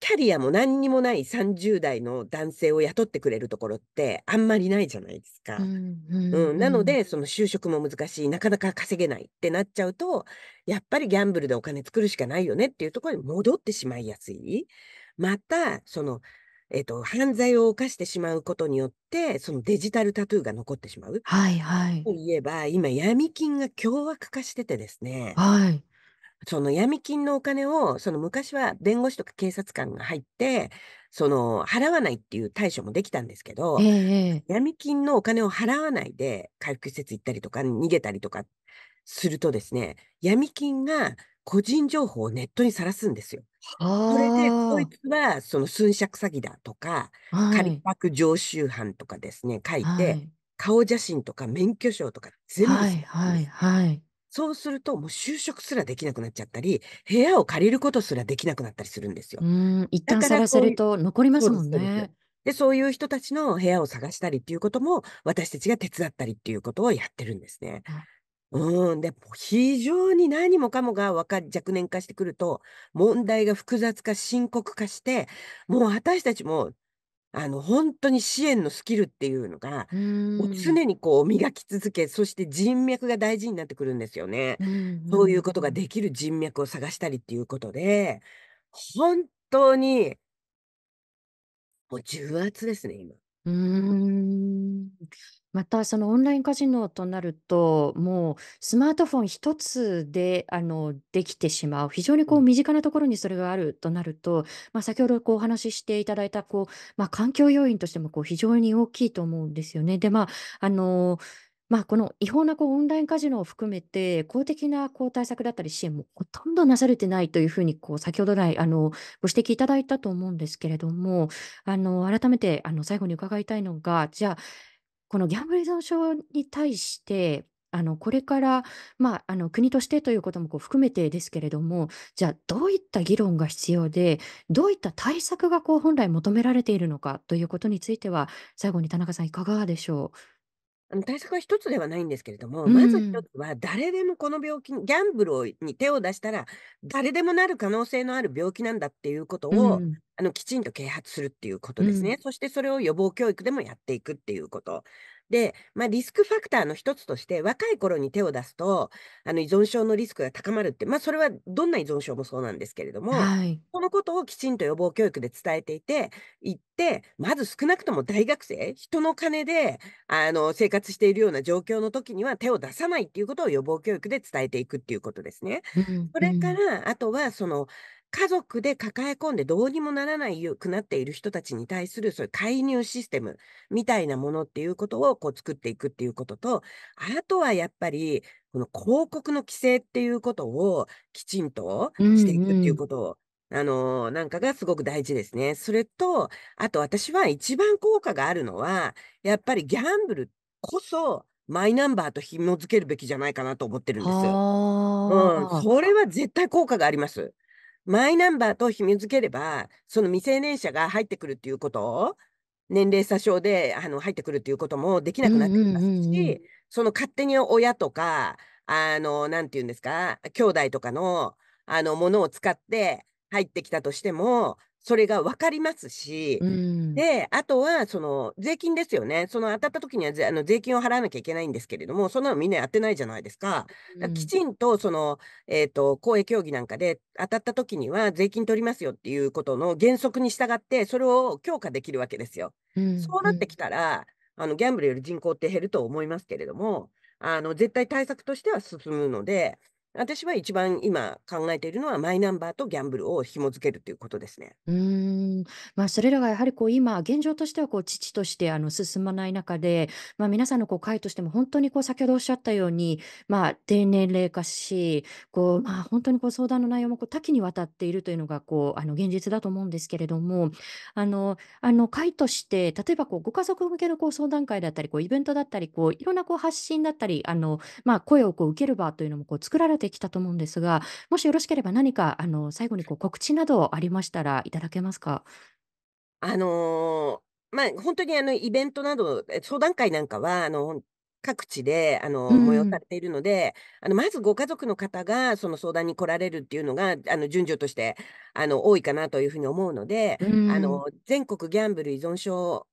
キャリアも何にもない30代の男性を雇ってくれるところってあんまりないじゃないですか。うんうんうんなのでその就職も難しいなかなか稼げないってなっちゃうとやっぱりギャンブルでお金作るしかないよねっていうところに戻ってしまいやすい。またそのえー、と、犯罪を犯してしまうことによって、そのデジタルタトゥーが残ってしまう。はいはい。といえば、今、闇金が凶悪化しててですね。はい。その闇金のお金を、その昔は弁護士とか警察官が入って、その払わないっていう対処もできたんですけど、え闇金のお金を払わないで回復施設行ったりとか逃げたりとかするとですね、闇金が個人情報をネットにさらすんですよ。それで、こいつはその寸借詐欺だとか、あ、は仮い、常習犯とかですね、書いはて、い、顔写真とか免許証とか全部はい、はい、はい。そうすると、もう就職すらできなくなっちゃったり、部屋を借りることすらできなくなったりするんですよ。うん、一旦探せると残りますもんね。で、そういう人たちの部屋を探したりっていうことも、私たちが手伝ったりっていうことをやってるんですね。うん、で、非常に何もかもが若若年化してくると、問題が複雑化、深刻化して、もう私たちもあの、に支援のスキルっていうのが、う常にこう磨き続け、そして人脈が大事になってくるんですよね。そういうことができる人脈を探したりっていうことで、本当にもう重圧ですね、今。うーん。また、そのオンラインカジノとなると、もうスマートフォン一つで、あの、できてしまう。非常にこう身近なところにそれがあるとなると、ま、先ほどこうお話ししていただいた、こう、ま、環境要因としてもこう非常に大きいと思うんですよね。で、ま、あの、ま、この違法なこうオンラインカジノを含めて、公的なこう対策だったり支援もほとんどなされてないというふうにこう先ほど来、あの、ご指摘いただいたと思うんですけれども、あの、改めてあの、最後に伺いたいのが、じゃあこのギャンブル依存症に対して、あのこれから、まあ、あの国としてということもこう含めてですけれども、じゃあ、どういった議論が必要で、どういった対策がこう本来求められているのかということについては、最後に田中さん、いかがでしょう。あの対策は一つではないんですけれども、うまず一つは誰でもこの病気に、ギャンブルに手を出したら、誰でもなる可能性のある病気なんだっていうことうを、ん。あの、きちんと啓発するっていうことですね。ん。そしてそれを予防教育でもやっていくっていうこと。で、まあ、リスクファクターの一つとして若い頃に手を出すとあの依存症のリスクが高まるって、まあ、それはどんな依存症もそうなんですけれども、はい、そのことをきちんと予防教育で伝えていてってまず少なくとも大学生人の金であの生活しているような状況の時には手を出さないっていうことを予防教育で伝えていくっていうことですね。うん、それからあとはその家族で抱え込んでどうにもならないくなっている人たちに対するそういう介入システムみたいなものっていうことをこう作っていくっていうことと、あとはやっぱりこの広告の規制っていうことをきちんとしていくっていうことを、うんうんあのなんかがすごく大事ですね。それと、あと私は一番効果があるのは、やっぱりギャンブルこそ、マイナンバーと紐付けるべきじゃないかなと思ってるんですよ。うん、それは絶対効果があります。マイナンバーと紐付ければ、その未成年者が入ってくるっていうことを、年齢詐称であの入ってくるっていうこともできなくなってきますし、その勝手に親とか、あの、なて言うんですか、兄弟とかの、あの、ものを使って入ってきたとしても、それが分かりますし、うん、であとはその税金ですよねその当たった時にはあの税金を払わなきゃいけないんですけれどもそんなのみんなやってないじゃないですかきちんとその、えーと、公営競技なんかで当たった時には税金取りますよっていうことの原則に従ってそれを強化できるわけですよ。うん、そうなってきたらあのギャンブルより人口って減ると思いますけれどもあの絶対対策としては進むので私は一番今考えているのはマイナンバーとギャンブルを紐付けるということですね。うん、まあ、それらがやはりこう今現状としてはこう父としてあの進まない中で、まあ、皆さんのこう会としても本当にこう先ほどおっしゃったように、まあ、低年齢化しこう、まあ、本当にこう相談の内容もこう多岐にわたっているというのがこうあの現実だと思うんですけれどもあのあの会として例えばこうご家族向けのこう相談会だったりこうイベントだったりこういろんなこう発信だったりあの、まあ、声をこう受ける場というのもこう作られてきたと思うんですが、もしよろしければ何かあの最後にこう告知などありましたらいただけますか。あのー、まあ、本当にあのイベントなど相談会なんかはあの各地であの催されているので、うん、あのまずご家族の方がその相談に来られるっていうのがあの順序としてあの多いかなというふうに思うので、うん、あの全国ギャンブル依存症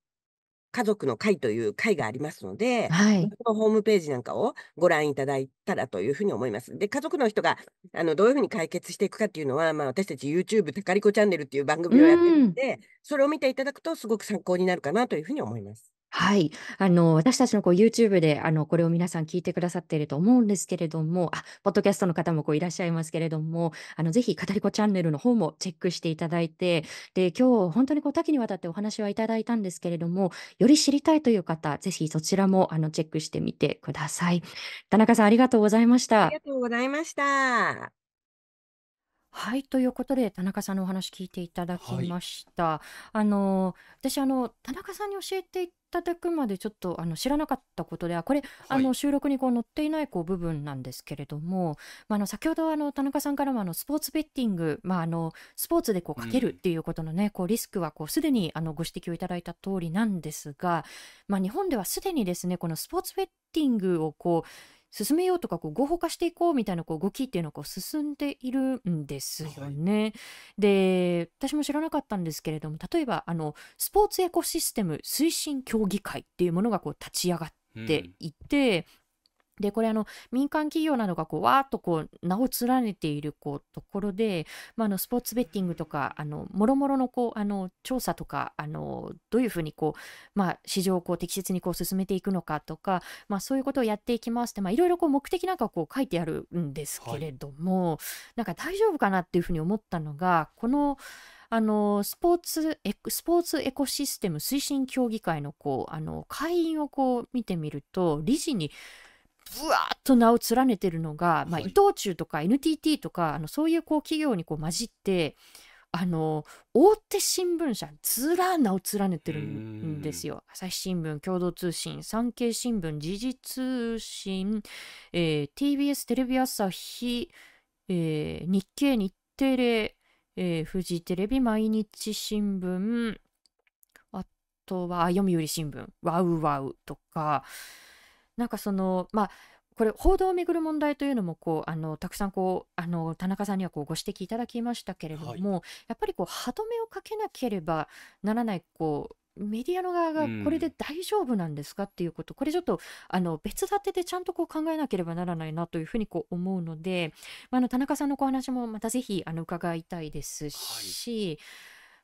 家族の会という会がありますので、はい、ホームページなんかをご覧いただいたらというふうに思います。で家族の人があのどういうふうに解決していくかっていうのは、まあ、私たち YouTube たかりこチャンネルっていう番組をやってるので、それを見ていただくとすごく参考になるかなというふうに思います。はい。あの、私たちのこう YouTube で、あの、これを皆さん聞いてくださっていると思うんですけれども、あ、ポッドキャストの方もこういらっしゃいますけれども、あの、ぜひ、語り子チャンネルの方もチェックしていただいて、で、今日、本当にこう多岐にわたってお話はいただいたんですけれども、より知りたいという方、ぜひそちらも、あの、チェックしてみてください。田中さん、ありがとうございました。ありがとうございました。はい、ということで、田中さんのお話聞いていただきました。あの、私、あの、田中さんに教えてただくまでちょっとあの知らなかったことではこれ、はい、あの収録にこう載っていないこう部分なんですけれども、まあ、あの先ほどあの田中さんからもあのスポーツベッティング、まあ、あのスポーツでこうかけるっていうことのね、うん、こうリスクはこうすでにあのご指摘をいただいた通りなんですが、まあ、日本ではすでにですねこのスポーツベッティングをこう進めようとかこう合法化していこうみたいなこう動きっていうのが進んでいるんですよね。はい、で私も知らなかったんですけれども例えばあのスポーツエコシステム推進協議会っていうものがこう立ち上がっていて、うんで、これあの、民間企業などがこう、わーっとこう、名を連ねているこう、ところで、まあ、あの、スポーツベッティングとか、あの、もろもろのこう、あの、調査とか、あの、どういうふうにこう、まあ、市場をこう、適切にこう、進めていくのかとか、まあ、そういうことをやっていきますって、まあ、いろいろこう、目的なんかこう、書いてあるんですけれども、はい、なんか大丈夫かなっていうふうに思ったのが、この、あのスポーツエスポーツエコシステム推進協議会のこうあの会員をこう見てみると理事にぶわーっと名を連ねてるのが、まあ、伊藤忠とか NTT とかあのそういうこう企業にこう混じってあの大手新聞社ずら名を連ねてるんですよ。朝日新聞共同通信産経新聞時事通信、えー、TBS テレビ朝日、えー、日経日テレ、えー、フジテレビ毎日新聞あとは読売新聞ワウワウとか。なんかそのまあこれ報道をめぐる問題というのもこうあのたくさんこうあの田中さんにはこうご指摘いただきましたけれども、はい、やっぱりこう歯止めをかけなければならないこうメディアの側がこれで大丈夫なんですかっていうこと、うん、これちょっとあの別立てでちゃんとこう考えなければならないなというふうにこう思うので、まあ、あの田中さんのお話もまたぜひあの伺いたいですし、はい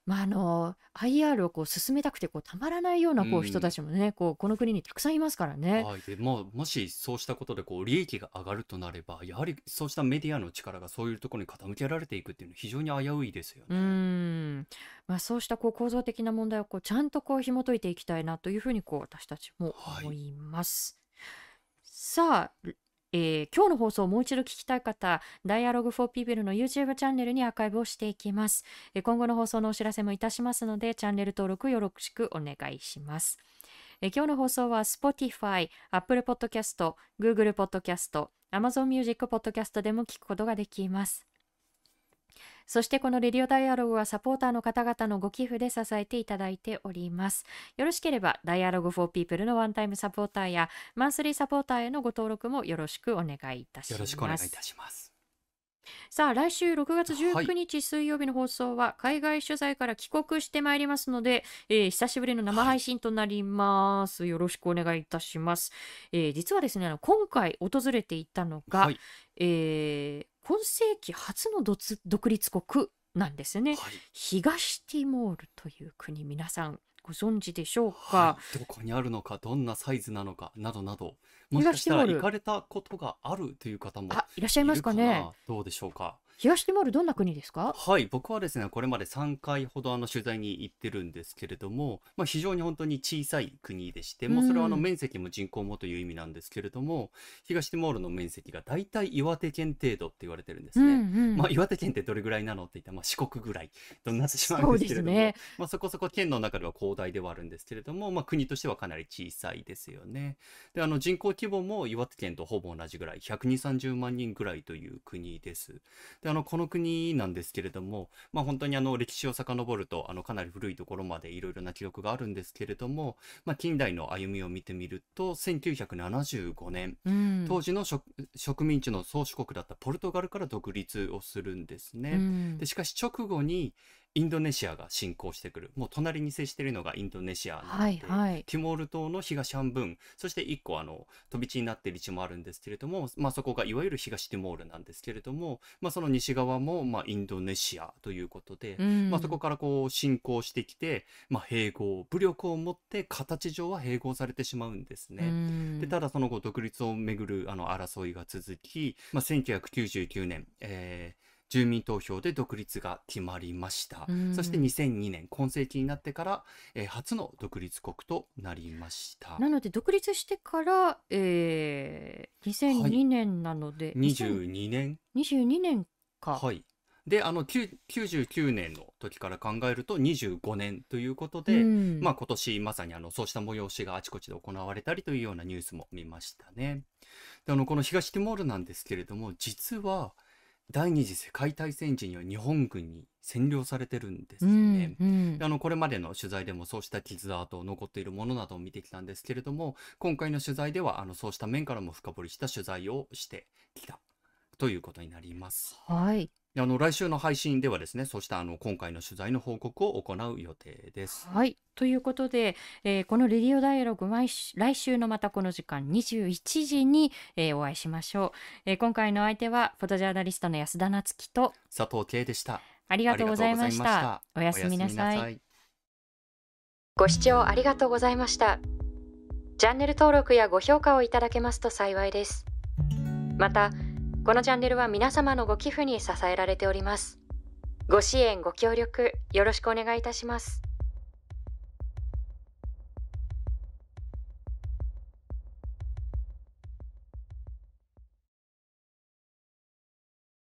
まあ、あの IR をこう進めたくてこうたまらないようなこう人たちもね、うん、こうこの国にたくさんいますからね。はい、でももしそうしたことでこう利益が上がるとなればやはりそうしたメディアの力がそういうところに傾けられていくっていうのは非常に危ういですよね。うんまあ、そうしたこう構造的な問題をこうちゃんとこう紐解いていきたいなというふうにこう私たちも思います。はいさあえー、今日の放送をもう一度聞きたい方、ダイアログフォーピー r ルの YouTube チャンネルにアーカイブをしていきます、えー。今後の放送のお知らせもいたしますので、チャンネル登録よろしくお願いします。えー、今日の放送は Spotify、Apple Podcast、Google Podcast、Amazon Music Podcast でも聞くことができます。そしてこのレディオダイアログはサポーターの方々のご寄付で支えていただいております。よろしければ、ダイアログフォーピープルのワンタイムサポーターや、マンスリーサポーターへのご登録もよろしくお願いいたします。よろしくお願いいたします。さあ来週6月19日水曜日の放送は海外取材から帰国してまいりますので、はい、えー、久しぶりの生配信となります、はい、よろしくお願いいたします、えー、実はですねあの今回訪れていたのが、はい、えー、今世紀初の独立国なんですね、はい、東ティモールという国皆さんご存知でしょうか、はい、どこにあるのかどんなサイズなのかなどなどもしかしたら行かれたことがあるという方もいらっしゃいますかねどうでしょうか東ティモールどんな国ですかはい僕はですねこれまで3回ほどあの取材に行ってるんですけれども、まあ、非常に本当に小さい国でして、もうそれはあの面積も人口もという意味なんですけれども東ティモールの面積が大体岩手県程度って言われてるんですね、うんうん、まあ、岩手県ってどれぐらいなのって言ったら、まあ、四国ぐらいとなってしまうんですけれどもそ,、ねまあ、そこそこ県の中では広大ではあるんですけれども、まあ、国としてはかなり小さいですよねであの人口規模も岩手県とほぼ同じぐらい1 2 3 0万人ぐらいという国ですで、あの、この国なんですけれども、まあ本当にあの、歴史を遡ると、あの、かなり古いところまでいろいろな記録があるんですけれども、まあ近代の歩みを見てみると、1975年、うん、当時の植民地の宗主国だったポルトガルから独立をするんですね。うん、でしかし直後に、インドネシアが侵攻してくる。もう隣に接しているのがインドネシアなので、はいはい、ティモール島の東半分、そして一個あの飛び地になっている地もあるんですけれども、まあそこがいわゆる東ティモールなんですけれども、まあその西側もまあインドネシアということで、うん、まあそこからこう侵攻してきて、まあ併合、武力を持って形上は併合されてしまうんですね。うん、でただその後独立をめぐるあの争いが続き、まあ1999年、えー、住民投票で独立が決まりました、うん、そして2002年今世紀になってから、えー、初の独立国となりましたなので独立してから、えー、2002年なので、はい、22年22年かはいであの99年の時から考えると25年ということで、うん、まあ、今年まさにあのそうした催しがあちこちで行われたりというようなニュースも見ましたね。であのこの東ティモールなんですけれども実は第二次世界大戦時には日本軍に占領されてるんですね、うんうん、あのこれまでの取材でもそうした傷跡残っているものなどを見てきたんですけれども今回の取材ではあのそうした面からも深掘りした取材をしてきたということになります。はいあの来週の配信ではですねそうしたあの今回の取材の報告を行う予定です。はいということで、えー、このレディオダイアログ毎週、来週のまたこの時間21時に、えー、お会いしましょう、えー、今回の相手はフォトジャーナリストの安田なつきと佐藤慶でしたありがとうございましたおやすみなさいご視聴ありがとうございましたチャンネル登録やご評価をいただけますと幸いですまたこのチャンネルは皆様のご寄付に支えられております。ご支援、ご協力、よろしくお願いいたします。